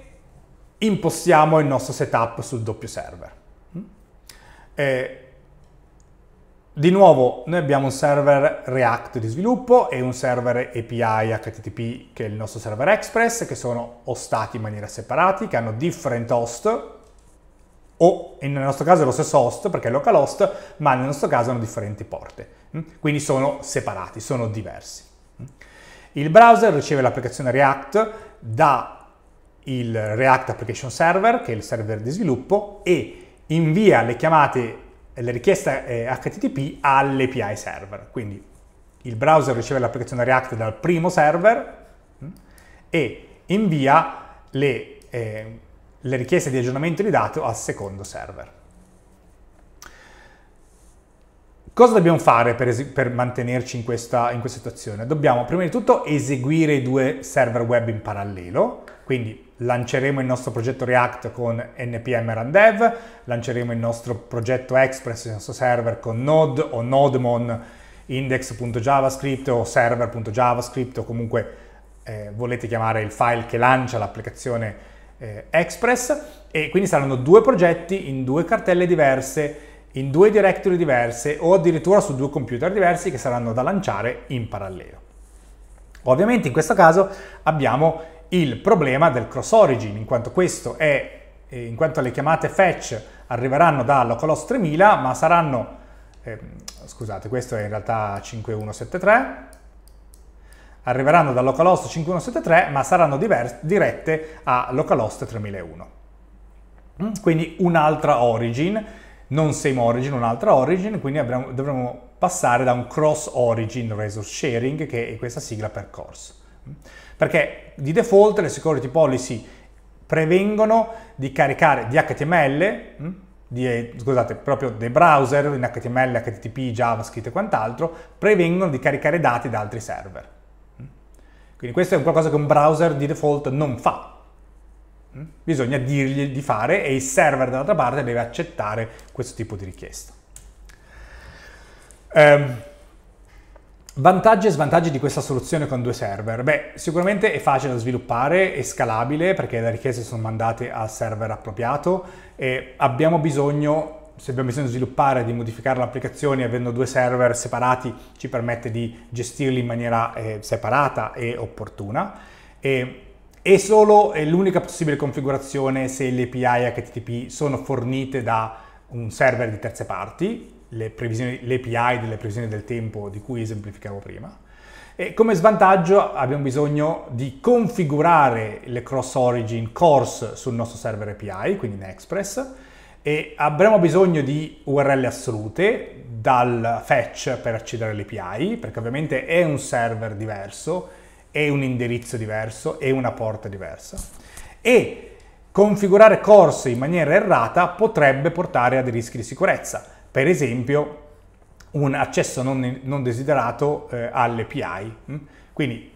impostiamo il nostro setup sul doppio server? Mm? Eh, di nuovo, noi abbiamo un server React di sviluppo e un server API HTTP che è il nostro server Express, che sono hostati in maniera separata, che hanno different host, o nel nostro caso è lo stesso host perché è localhost, ma nel nostro caso hanno differenti porte. Mm? Quindi sono separati, sono diversi. Mm? Il browser riceve l'applicazione React da il React Application Server, che è il server di sviluppo, e invia le chiamate eh, la richiesta HTTP eh, all'API server. Quindi il browser riceve l'applicazione React dal primo server mm, e invia le, eh, le richieste di aggiornamento di dati al secondo server. Cosa dobbiamo fare per, per mantenerci in questa, in questa situazione? Dobbiamo prima di tutto eseguire i due server web in parallelo, quindi lanceremo il nostro progetto React con npm run dev, lanceremo il nostro progetto Express, il nostro server con Node o Nodemon, index.javascript o server.javascript o comunque eh, volete chiamare il file che lancia l'applicazione eh, Express e quindi saranno due progetti in due cartelle diverse, in due directory diverse o addirittura su due computer diversi che saranno da lanciare in parallelo. Ovviamente in questo caso abbiamo il problema del cross origin, in quanto questo è, eh, in quanto le chiamate fetch arriveranno da localhost 3000, ma saranno, eh, scusate, questo è in realtà 5173, arriveranno da localhost 5173, ma saranno dirette a localhost 3001. Mm, quindi un'altra origin, non same origin, un'altra origin, quindi avremo, dovremo passare da un cross origin resource sharing, che è questa sigla percorso. Mm perché di default le security policy prevengono di caricare di HTML, hm? di, eh, scusate, proprio dei browser in HTML, HTTP, JavaScript e quant'altro, prevengono di caricare dati da altri server. Hm? Quindi questo è qualcosa che un browser di default non fa. Hm? Bisogna dirgli di fare e il server dall'altra parte deve accettare questo tipo di richiesta. Um, Vantaggi e svantaggi di questa soluzione con due server? Beh, sicuramente è facile da sviluppare, è scalabile perché le richieste sono mandate al server appropriato e abbiamo bisogno se abbiamo bisogno di sviluppare, di modificare l'applicazione avendo due server separati ci permette di gestirli in maniera eh, separata e opportuna. E, è solo è l'unica possibile configurazione se le API HTTP sono fornite da un server di terze parti le, le API delle previsioni del tempo di cui esemplificavo prima. E come svantaggio abbiamo bisogno di configurare le cross origin course sul nostro server API, quindi in Express, e avremo bisogno di URL assolute dal fetch per accedere all'API, perché ovviamente è un server diverso, è un indirizzo diverso, è una porta diversa. E configurare corse in maniera errata potrebbe portare a dei rischi di sicurezza per esempio un accesso non, non desiderato eh, all'API. Mm? Quindi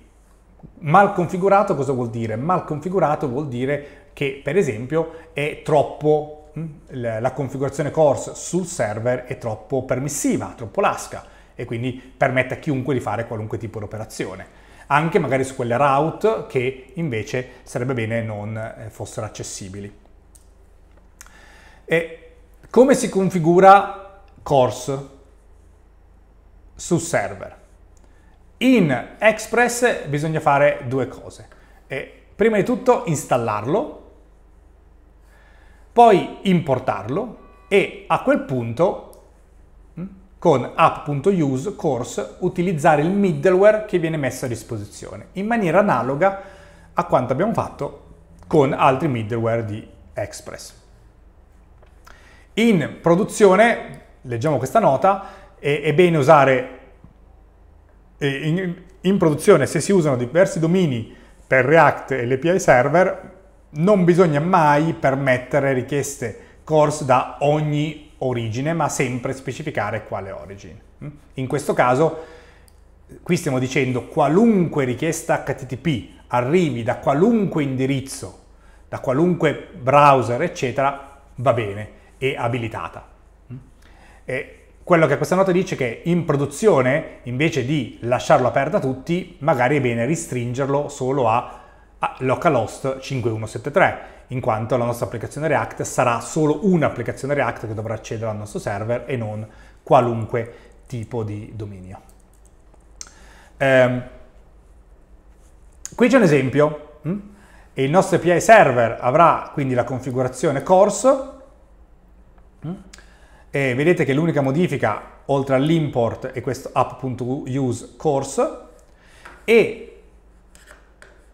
mal configurato cosa vuol dire? Mal configurato vuol dire che per esempio è troppo mm? la configurazione course sul server è troppo permissiva, troppo lasca e quindi permette a chiunque di fare qualunque tipo di operazione anche magari su quelle route che invece sarebbe bene non eh, fossero accessibili. E come si configura course su server. In Express bisogna fare due cose. E prima di tutto installarlo, poi importarlo e a quel punto hm, con app.use course utilizzare il middleware che viene messo a disposizione in maniera analoga a quanto abbiamo fatto con altri middleware di Express. In produzione leggiamo questa nota, è, è bene usare eh, in, in, produzione se si usano diversi domini per React e l'API server, non bisogna mai permettere richieste course da ogni origine, ma sempre specificare quale origin. Mm? In questo caso, qui stiamo dicendo qualunque richiesta HTTP arrivi da qualunque indirizzo, da qualunque browser, eccetera, va bene, è abilitata. E quello che questa nota dice è che in produzione, invece di lasciarlo aperto a tutti, magari è bene restringerlo solo a, a localhost 5173, in quanto la nostra applicazione React sarà solo un'applicazione React che dovrà accedere al nostro server e non qualunque tipo di dominio. Ehm, qui c'è un esempio. Hm? Il nostro API server avrà quindi la configurazione course e vedete che l'unica modifica, oltre all'import, è questo app.useCourse e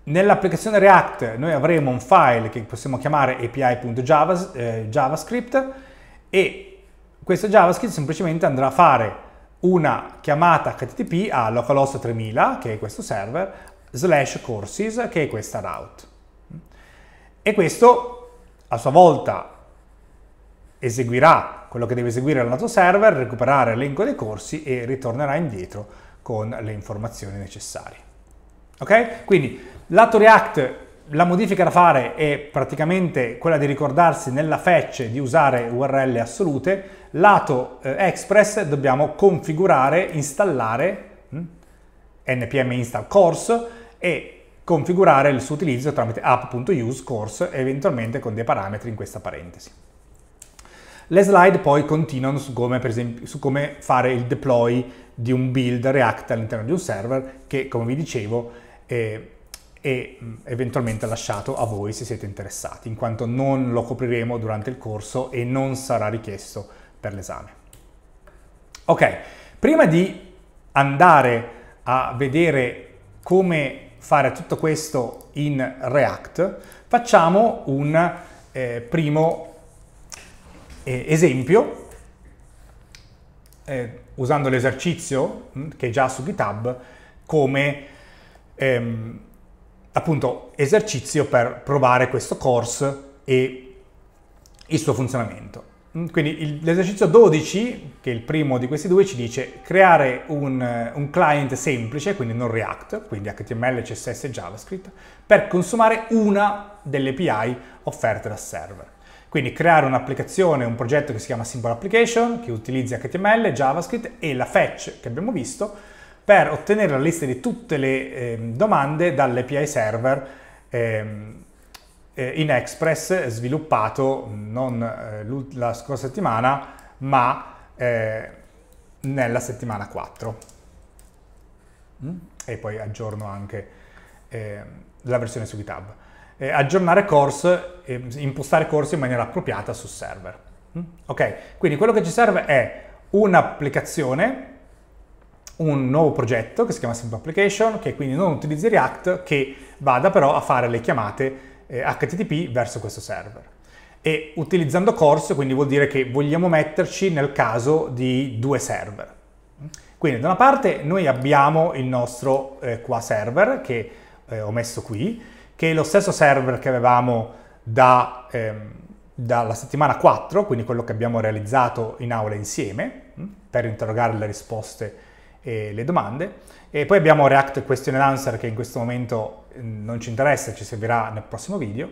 nell'applicazione React noi avremo un file che possiamo chiamare api.javascript eh, e questo JavaScript semplicemente andrà a fare una chiamata HTTP a localhost 3000, che è questo server, slash courses, che è questa route. E questo a sua volta eseguirà quello che deve seguire al lato server, recuperare l'elenco dei corsi e ritornerà indietro con le informazioni necessarie. Ok? Quindi lato React la modifica da fare è praticamente quella di ricordarsi nella fetch di usare URL assolute, lato eh, Express dobbiamo configurare, installare hm, npm install course e configurare il suo utilizzo tramite app.use course eventualmente con dei parametri in questa parentesi. Le slide poi continuano su come, esempio, su come fare il deploy di un build React all'interno di un server che, come vi dicevo, è, è eventualmente lasciato a voi se siete interessati, in quanto non lo copriremo durante il corso e non sarà richiesto per l'esame. Ok, prima di andare a vedere come fare tutto questo in React, facciamo un eh, primo eh, esempio, eh, usando l'esercizio hm, che è già su GitHub, come ehm, appunto esercizio per provare questo course e il suo funzionamento. Hm, quindi l'esercizio 12, che è il primo di questi due, ci dice creare un, eh, un, client semplice, quindi non React, quindi HTML, CSS e JavaScript, per consumare una delle API offerte dal server. Quindi creare un'applicazione, un progetto che si chiama Simple Application, che utilizza HTML, JavaScript e la fetch che abbiamo visto per ottenere la lista di tutte le eh, domande dall'API server ehm, eh, in Express sviluppato non eh, la scorsa settimana, ma eh, nella settimana 4. Mm? E poi aggiorno anche ehm, la versione su GitHub eh, aggiornare corse e impostare corsi in maniera appropriata su server. Mm? Ok, quindi quello che ci serve è un'applicazione, un nuovo progetto che si chiama Simple Application, che quindi non utilizzi React, che vada però a fare le chiamate eh, HTTP verso questo server e utilizzando course quindi vuol dire che vogliamo metterci nel caso di due server. Mm? Quindi da una parte noi abbiamo il nostro eh, qua server che eh, ho messo qui che lo stesso server che avevamo da, ehm, dalla settimana 4, quindi quello che abbiamo realizzato in aula insieme mm, per interrogare le risposte e le domande. E poi abbiamo React Question and Answer che in questo momento mm, non ci interessa, ci servirà nel prossimo video.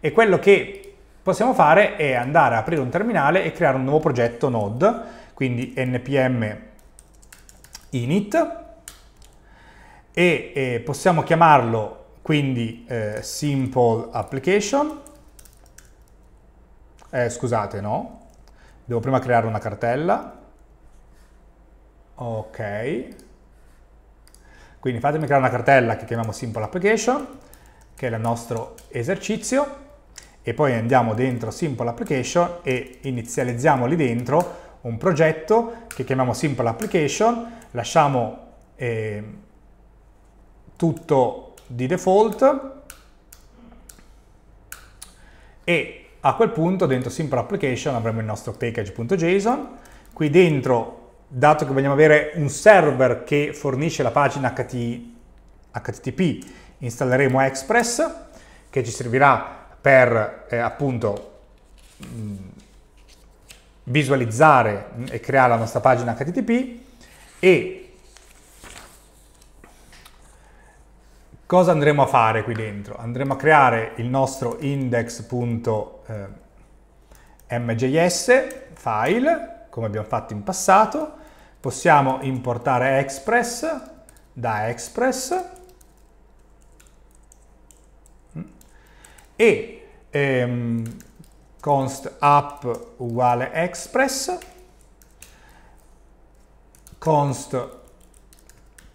E quello che possiamo fare è andare a aprire un terminale e creare un nuovo progetto Node, quindi npm init, e eh, possiamo chiamarlo quindi eh, simple application, eh, scusate no, devo prima creare una cartella, ok, quindi fatemi creare una cartella che chiamiamo simple application, che è il nostro esercizio, e poi andiamo dentro simple application e inizializziamo lì dentro un progetto che chiamiamo simple application, lasciamo eh, tutto di default e a quel punto dentro simple application avremo il nostro package.json qui dentro dato che vogliamo avere un server che fornisce la pagina http installeremo express che ci servirà per eh, appunto mm, visualizzare e creare la nostra pagina http e Cosa andremo a fare qui dentro? Andremo a creare il nostro index.mjs eh, file, come abbiamo fatto in passato. Possiamo importare Express da Express mm. e ehm, const app uguale Express const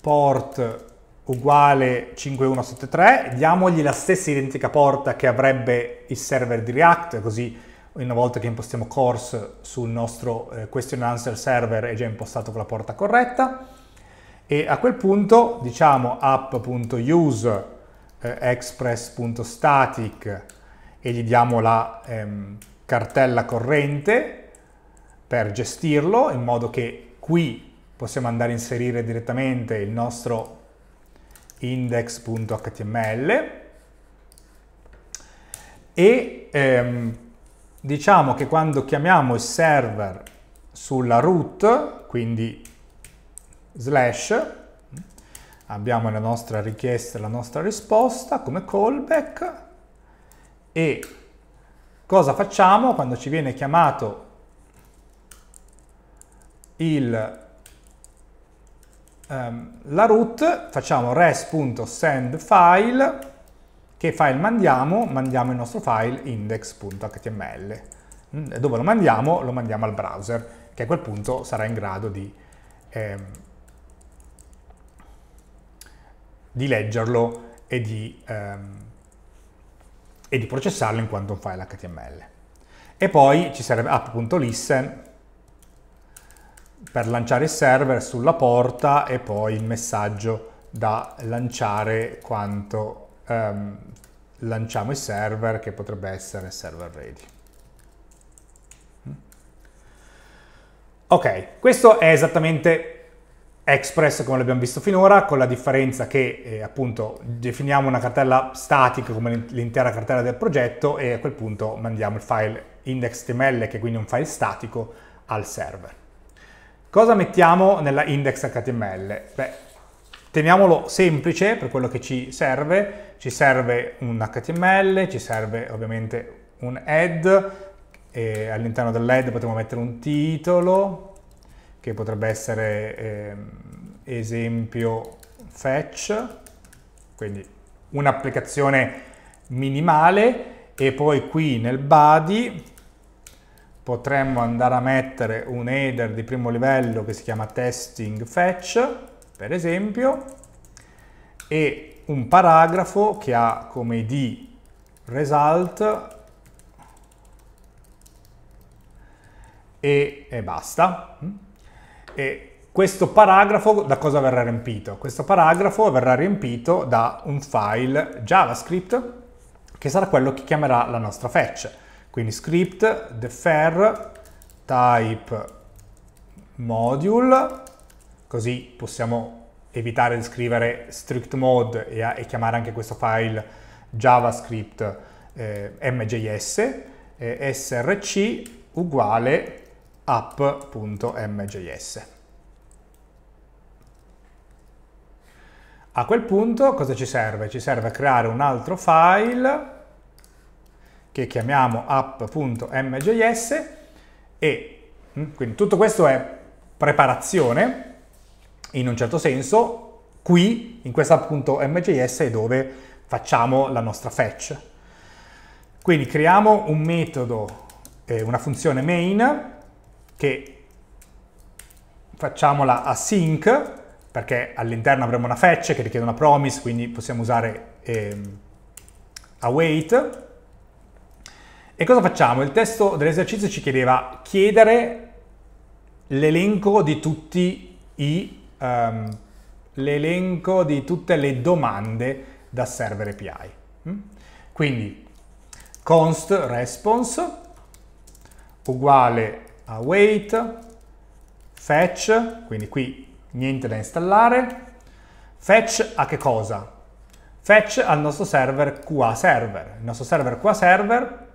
port uguale 5173, diamogli la stessa identica porta che avrebbe il server di React, così una volta che impostiamo course sul nostro eh, question answer server è già impostato con la porta corretta e a quel punto diciamo app.use eh, express.static e gli diamo la ehm, cartella corrente per gestirlo in modo che qui possiamo andare a inserire direttamente il nostro index.html e ehm, diciamo che quando chiamiamo il server sulla root, quindi slash, abbiamo la nostra richiesta e la nostra risposta come callback e cosa facciamo quando ci viene chiamato il um, la root, facciamo res.sendFile, che file mandiamo? Mandiamo il nostro file index.html. Mm, dove lo mandiamo? Lo mandiamo al browser, che a quel punto sarà in grado di, ehm, di leggerlo e di, ehm, e di processarlo in quanto un file HTML. E poi ci serve app.listen per lanciare il server sulla porta e poi il messaggio da lanciare quando um, ehm, lanciamo il server che potrebbe essere server ready. Mm. Ok, questo è esattamente Express come l'abbiamo visto finora, con la differenza che eh, appunto definiamo una cartella statica come l'intera cartella del progetto e a quel punto mandiamo il file index.html che è quindi un file statico al server. Cosa mettiamo nella index HTML? Beh, teniamolo semplice per quello che ci serve. Ci serve un HTML, ci serve ovviamente un head, all'interno dell'head potremmo mettere un titolo, che potrebbe essere eh, esempio fetch, quindi un'applicazione minimale, e poi qui nel body potremmo andare a mettere un header di primo livello che si chiama testing fetch, per esempio, e un paragrafo che ha come id result e, e basta. Mm? E questo paragrafo da cosa verrà riempito? Questo paragrafo verrà riempito da un file JavaScript che sarà quello che chiamerà la nostra fetch. Quindi script defer type module, così possiamo evitare di scrivere strict mode e, e chiamare anche questo file javascript eh, mjs, eh, src uguale app.mjs. A quel punto cosa ci serve? Ci serve creare un altro file che chiamiamo app.mjs e mm, quindi tutto questo è preparazione in un certo senso qui in questa app.mjs è dove facciamo la nostra fetch quindi creiamo un metodo eh, una funzione main che facciamola async perché all'interno avremo una fetch che richiede una promise quindi possiamo usare eh, await e cosa facciamo? Il testo dell'esercizio ci chiedeva chiedere l'elenco di tutti i um, l'elenco di tutte le domande da server API. Mm? Quindi const response uguale a wait fetch, quindi qui niente da installare. Fetch a che cosa? Fetch al nostro server QA server. Il nostro server QA server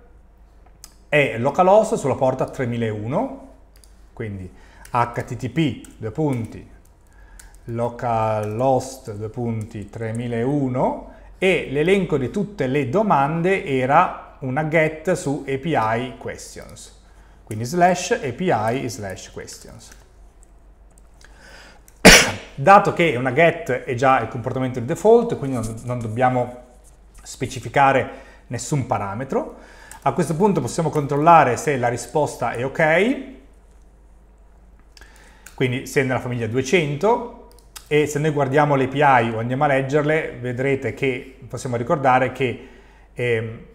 è localhost sulla porta 3001, quindi http due punti localhost due punti 3001 e l'elenco di tutte le domande era una get su API questions, quindi slash API slash questions. Dato che una get è già il comportamento di default, quindi non, non dobbiamo specificare nessun parametro, a questo punto possiamo controllare se la risposta è ok, quindi se è nella famiglia 200 e se noi guardiamo le API o andiamo a leggerle vedrete che possiamo ricordare che eh,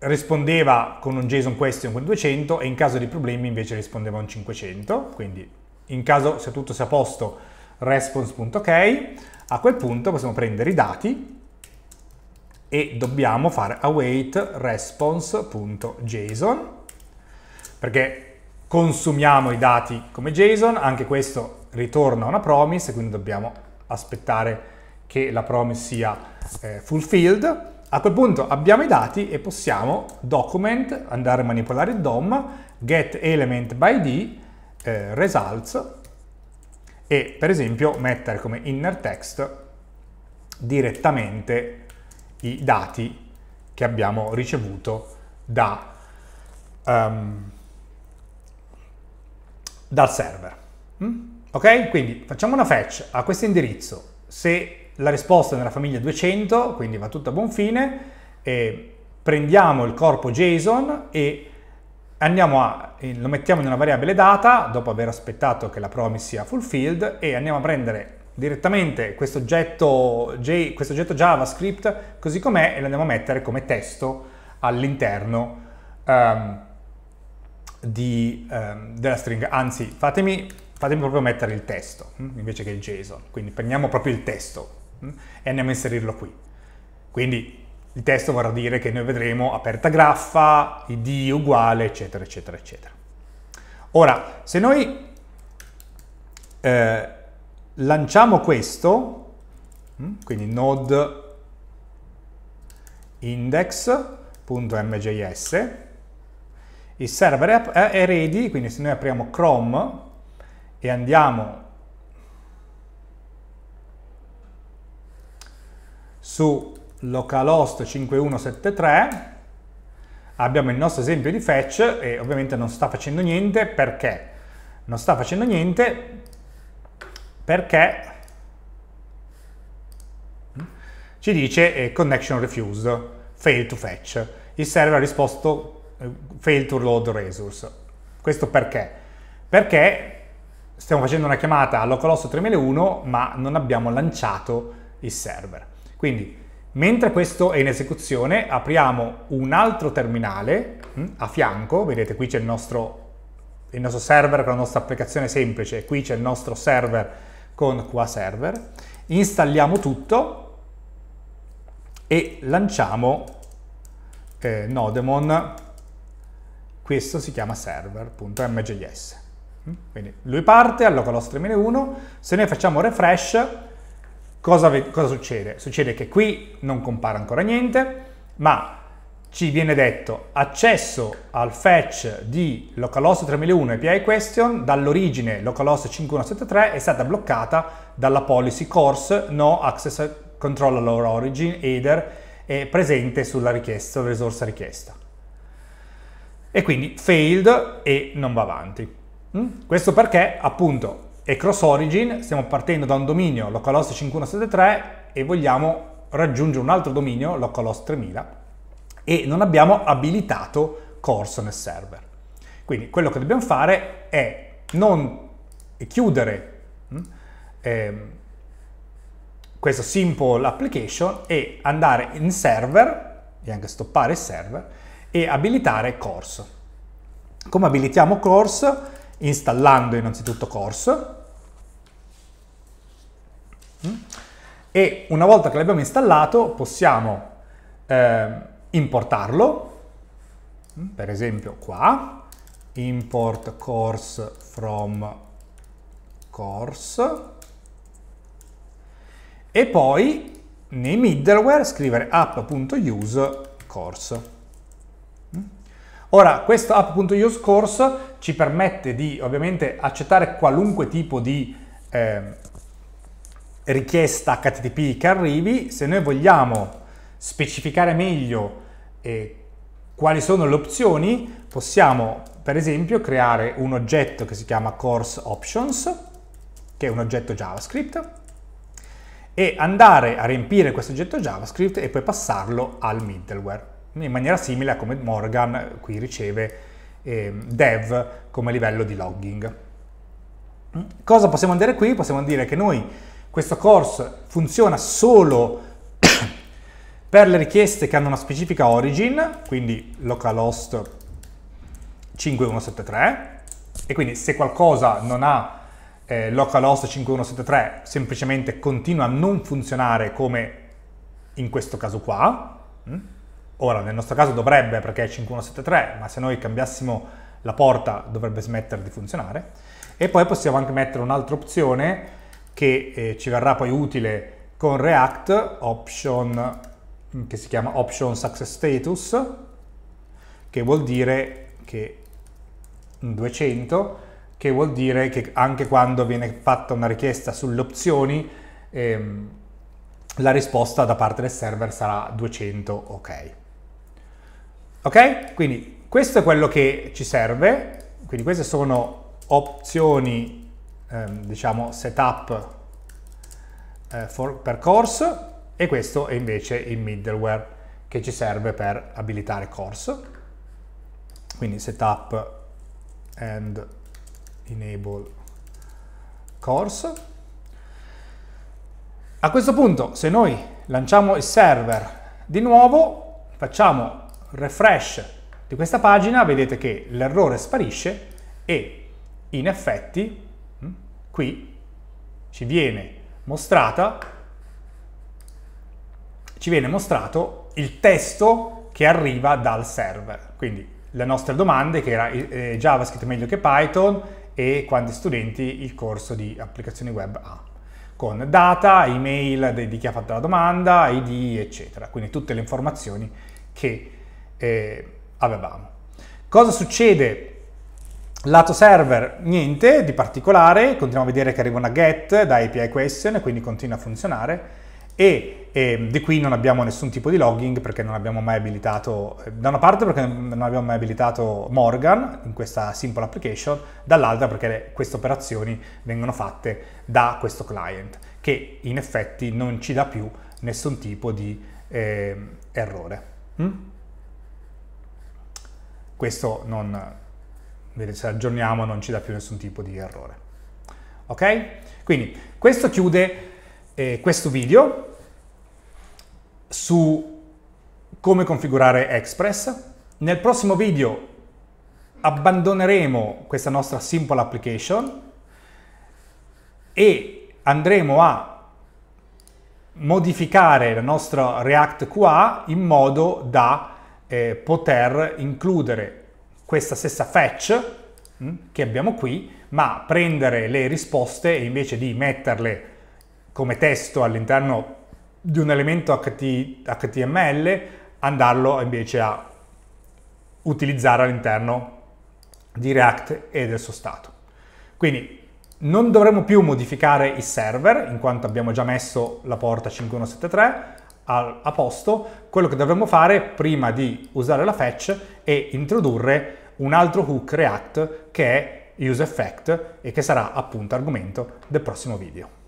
rispondeva con un JSON question con 200 e in caso di problemi invece rispondeva un 500, quindi in caso se tutto sia a posto response.ok, .ok, a quel punto possiamo prendere i dati e dobbiamo fare await response.json perché consumiamo i dati come JSON, anche questo ritorna una promise, quindi dobbiamo aspettare che la promise sia eh, fulfilled. A quel punto abbiamo i dati e possiamo document, andare a manipolare il DOM, get element by D, eh, results e per esempio mettere come inner text direttamente i dati che abbiamo ricevuto da, um, dal server. Mm? Ok? Quindi facciamo una fetch a questo indirizzo. Se la risposta è nella famiglia 200, quindi va tutto a buon fine, e prendiamo il corpo JSON e a, lo mettiamo in una variabile data, dopo aver aspettato che la promise sia fulfilled, e andiamo a prendere direttamente questo oggetto, J, questo oggetto JavaScript così com'è e lo andiamo a mettere come testo all'interno um, um, della stringa. Anzi, fatemi, fatemi proprio mettere il testo hm, invece che il JSON. Quindi prendiamo proprio il testo hm, e andiamo a inserirlo qui. Quindi il testo vorrà dire che noi vedremo aperta graffa, id uguale, eccetera, eccetera, eccetera. Ora, se noi eh, lanciamo questo, mm, quindi node index.mjs, il server è ready, quindi se noi apriamo Chrome e andiamo su localhost 5173 abbiamo il nostro esempio di fetch e ovviamente non sta facendo niente perché non sta facendo niente perché mm? ci dice eh, connection refused, fail to fetch. Il server ha risposto eh, fail to load resource. Questo perché? Perché stiamo facendo una chiamata all'Ocolosso 3001 ma non abbiamo lanciato il server. Quindi mentre questo è in esecuzione apriamo un altro terminale mh, mm, a fianco, vedete qui c'è il nostro, il nostro server con la nostra applicazione semplice, qui c'è il nostro server con qua server, installiamo tutto e lanciamo eh, nodemon, questo si chiama server.mjs. Mm? Quindi lui parte, alloca lo streaming se noi facciamo refresh, cosa, cosa succede? Succede che qui non compare ancora niente, ma ci viene detto accesso al fetch di localhost 3001 API question dall'origine localhost 5173 è stata bloccata dalla policy course no access control allowed origin header presente sulla richiesta, sulla risorsa richiesta. E quindi failed e non va avanti. Mm? Questo perché appunto è cross origin, stiamo partendo da un dominio localhost 5173 e vogliamo raggiungere un altro dominio localhost 3000 e non abbiamo abilitato corso nel server. Quindi quello che dobbiamo fare è non chiudere eh, questo simple application e andare in server e anche stoppare server e abilitare corso. Come abilitiamo corso? Installando innanzitutto corso mm. e una volta che l'abbiamo installato possiamo eh, importarlo, mm, per esempio qua, import course from course, e poi nei middleware scrivere app.use course. Mm. Ora, questo app.use course ci permette di ovviamente accettare qualunque tipo di eh, richiesta HTTP che arrivi. Se noi vogliamo specificare meglio eh, quali sono le opzioni, possiamo per esempio creare un oggetto che si chiama course options, che è un oggetto JavaScript, e andare a riempire questo oggetto JavaScript e poi passarlo al middleware, in maniera simile a come Morgan qui riceve eh, dev come livello di logging. Cosa possiamo dire qui? Possiamo dire che noi questo course funziona solo per le richieste che hanno una specifica origin, quindi localhost 5173, e quindi se qualcosa non ha eh, localhost 5173 semplicemente continua a non funzionare come in questo caso qua. Mm? Ora, nel nostro caso dovrebbe perché è 5173, ma se noi cambiassimo la porta dovrebbe smettere di funzionare. E poi possiamo anche mettere un'altra opzione che eh, ci verrà poi utile con React, option Mm, che si chiama option success status, che vuol dire che 200, mm, che vuol dire che anche quando viene fatta una richiesta sulle opzioni, ehm, la risposta da parte del server sarà 200 ok. Ok? Quindi questo è quello che ci serve, quindi queste sono opzioni, ehm, diciamo, setup eh, for, per course, e questo è invece il middleware che ci serve per abilitare course quindi setup and enable course a questo punto se noi lanciamo il server di nuovo facciamo refresh di questa pagina vedete che l'errore sparisce e in effetti hm, qui ci viene mostrata ci viene mostrato il testo che arriva dal server. Quindi le nostre domande, che era eh, eh, JavaScript meglio che Python e quanti studenti il corso di applicazioni web ha con data, email di chi ha fatto la domanda, ID, eccetera. Quindi tutte le informazioni che eh, avevamo. Cosa succede lato server? Niente di particolare, continuiamo a vedere che arriva una get da API question, quindi continua a funzionare e, e ehm, di qui non abbiamo nessun tipo di logging perché non abbiamo mai abilitato, eh, da una parte perché non abbiamo mai abilitato Morgan in questa simple application, dall'altra perché queste operazioni vengono fatte da questo client che in effetti non ci dà più nessun tipo di eh, errore. Mm? Questo non, se aggiorniamo non ci dà più nessun tipo di errore. Ok? Quindi questo chiude eh, questo video su come configurare Express. Nel prossimo video abbandoneremo questa nostra simple application e andremo a modificare la nostra React QA in modo da eh, poter includere questa stessa fetch mh, mm, che abbiamo qui, ma prendere le risposte e invece di metterle come testo all'interno di un elemento HTML, andarlo invece a utilizzare all'interno di React e del suo stato. Quindi non dovremo più modificare il server, in quanto abbiamo già messo la porta 5173 a, posto. Quello che dovremmo fare prima di usare la fetch è introdurre un altro hook React che è useEffect e che sarà appunto argomento del prossimo video.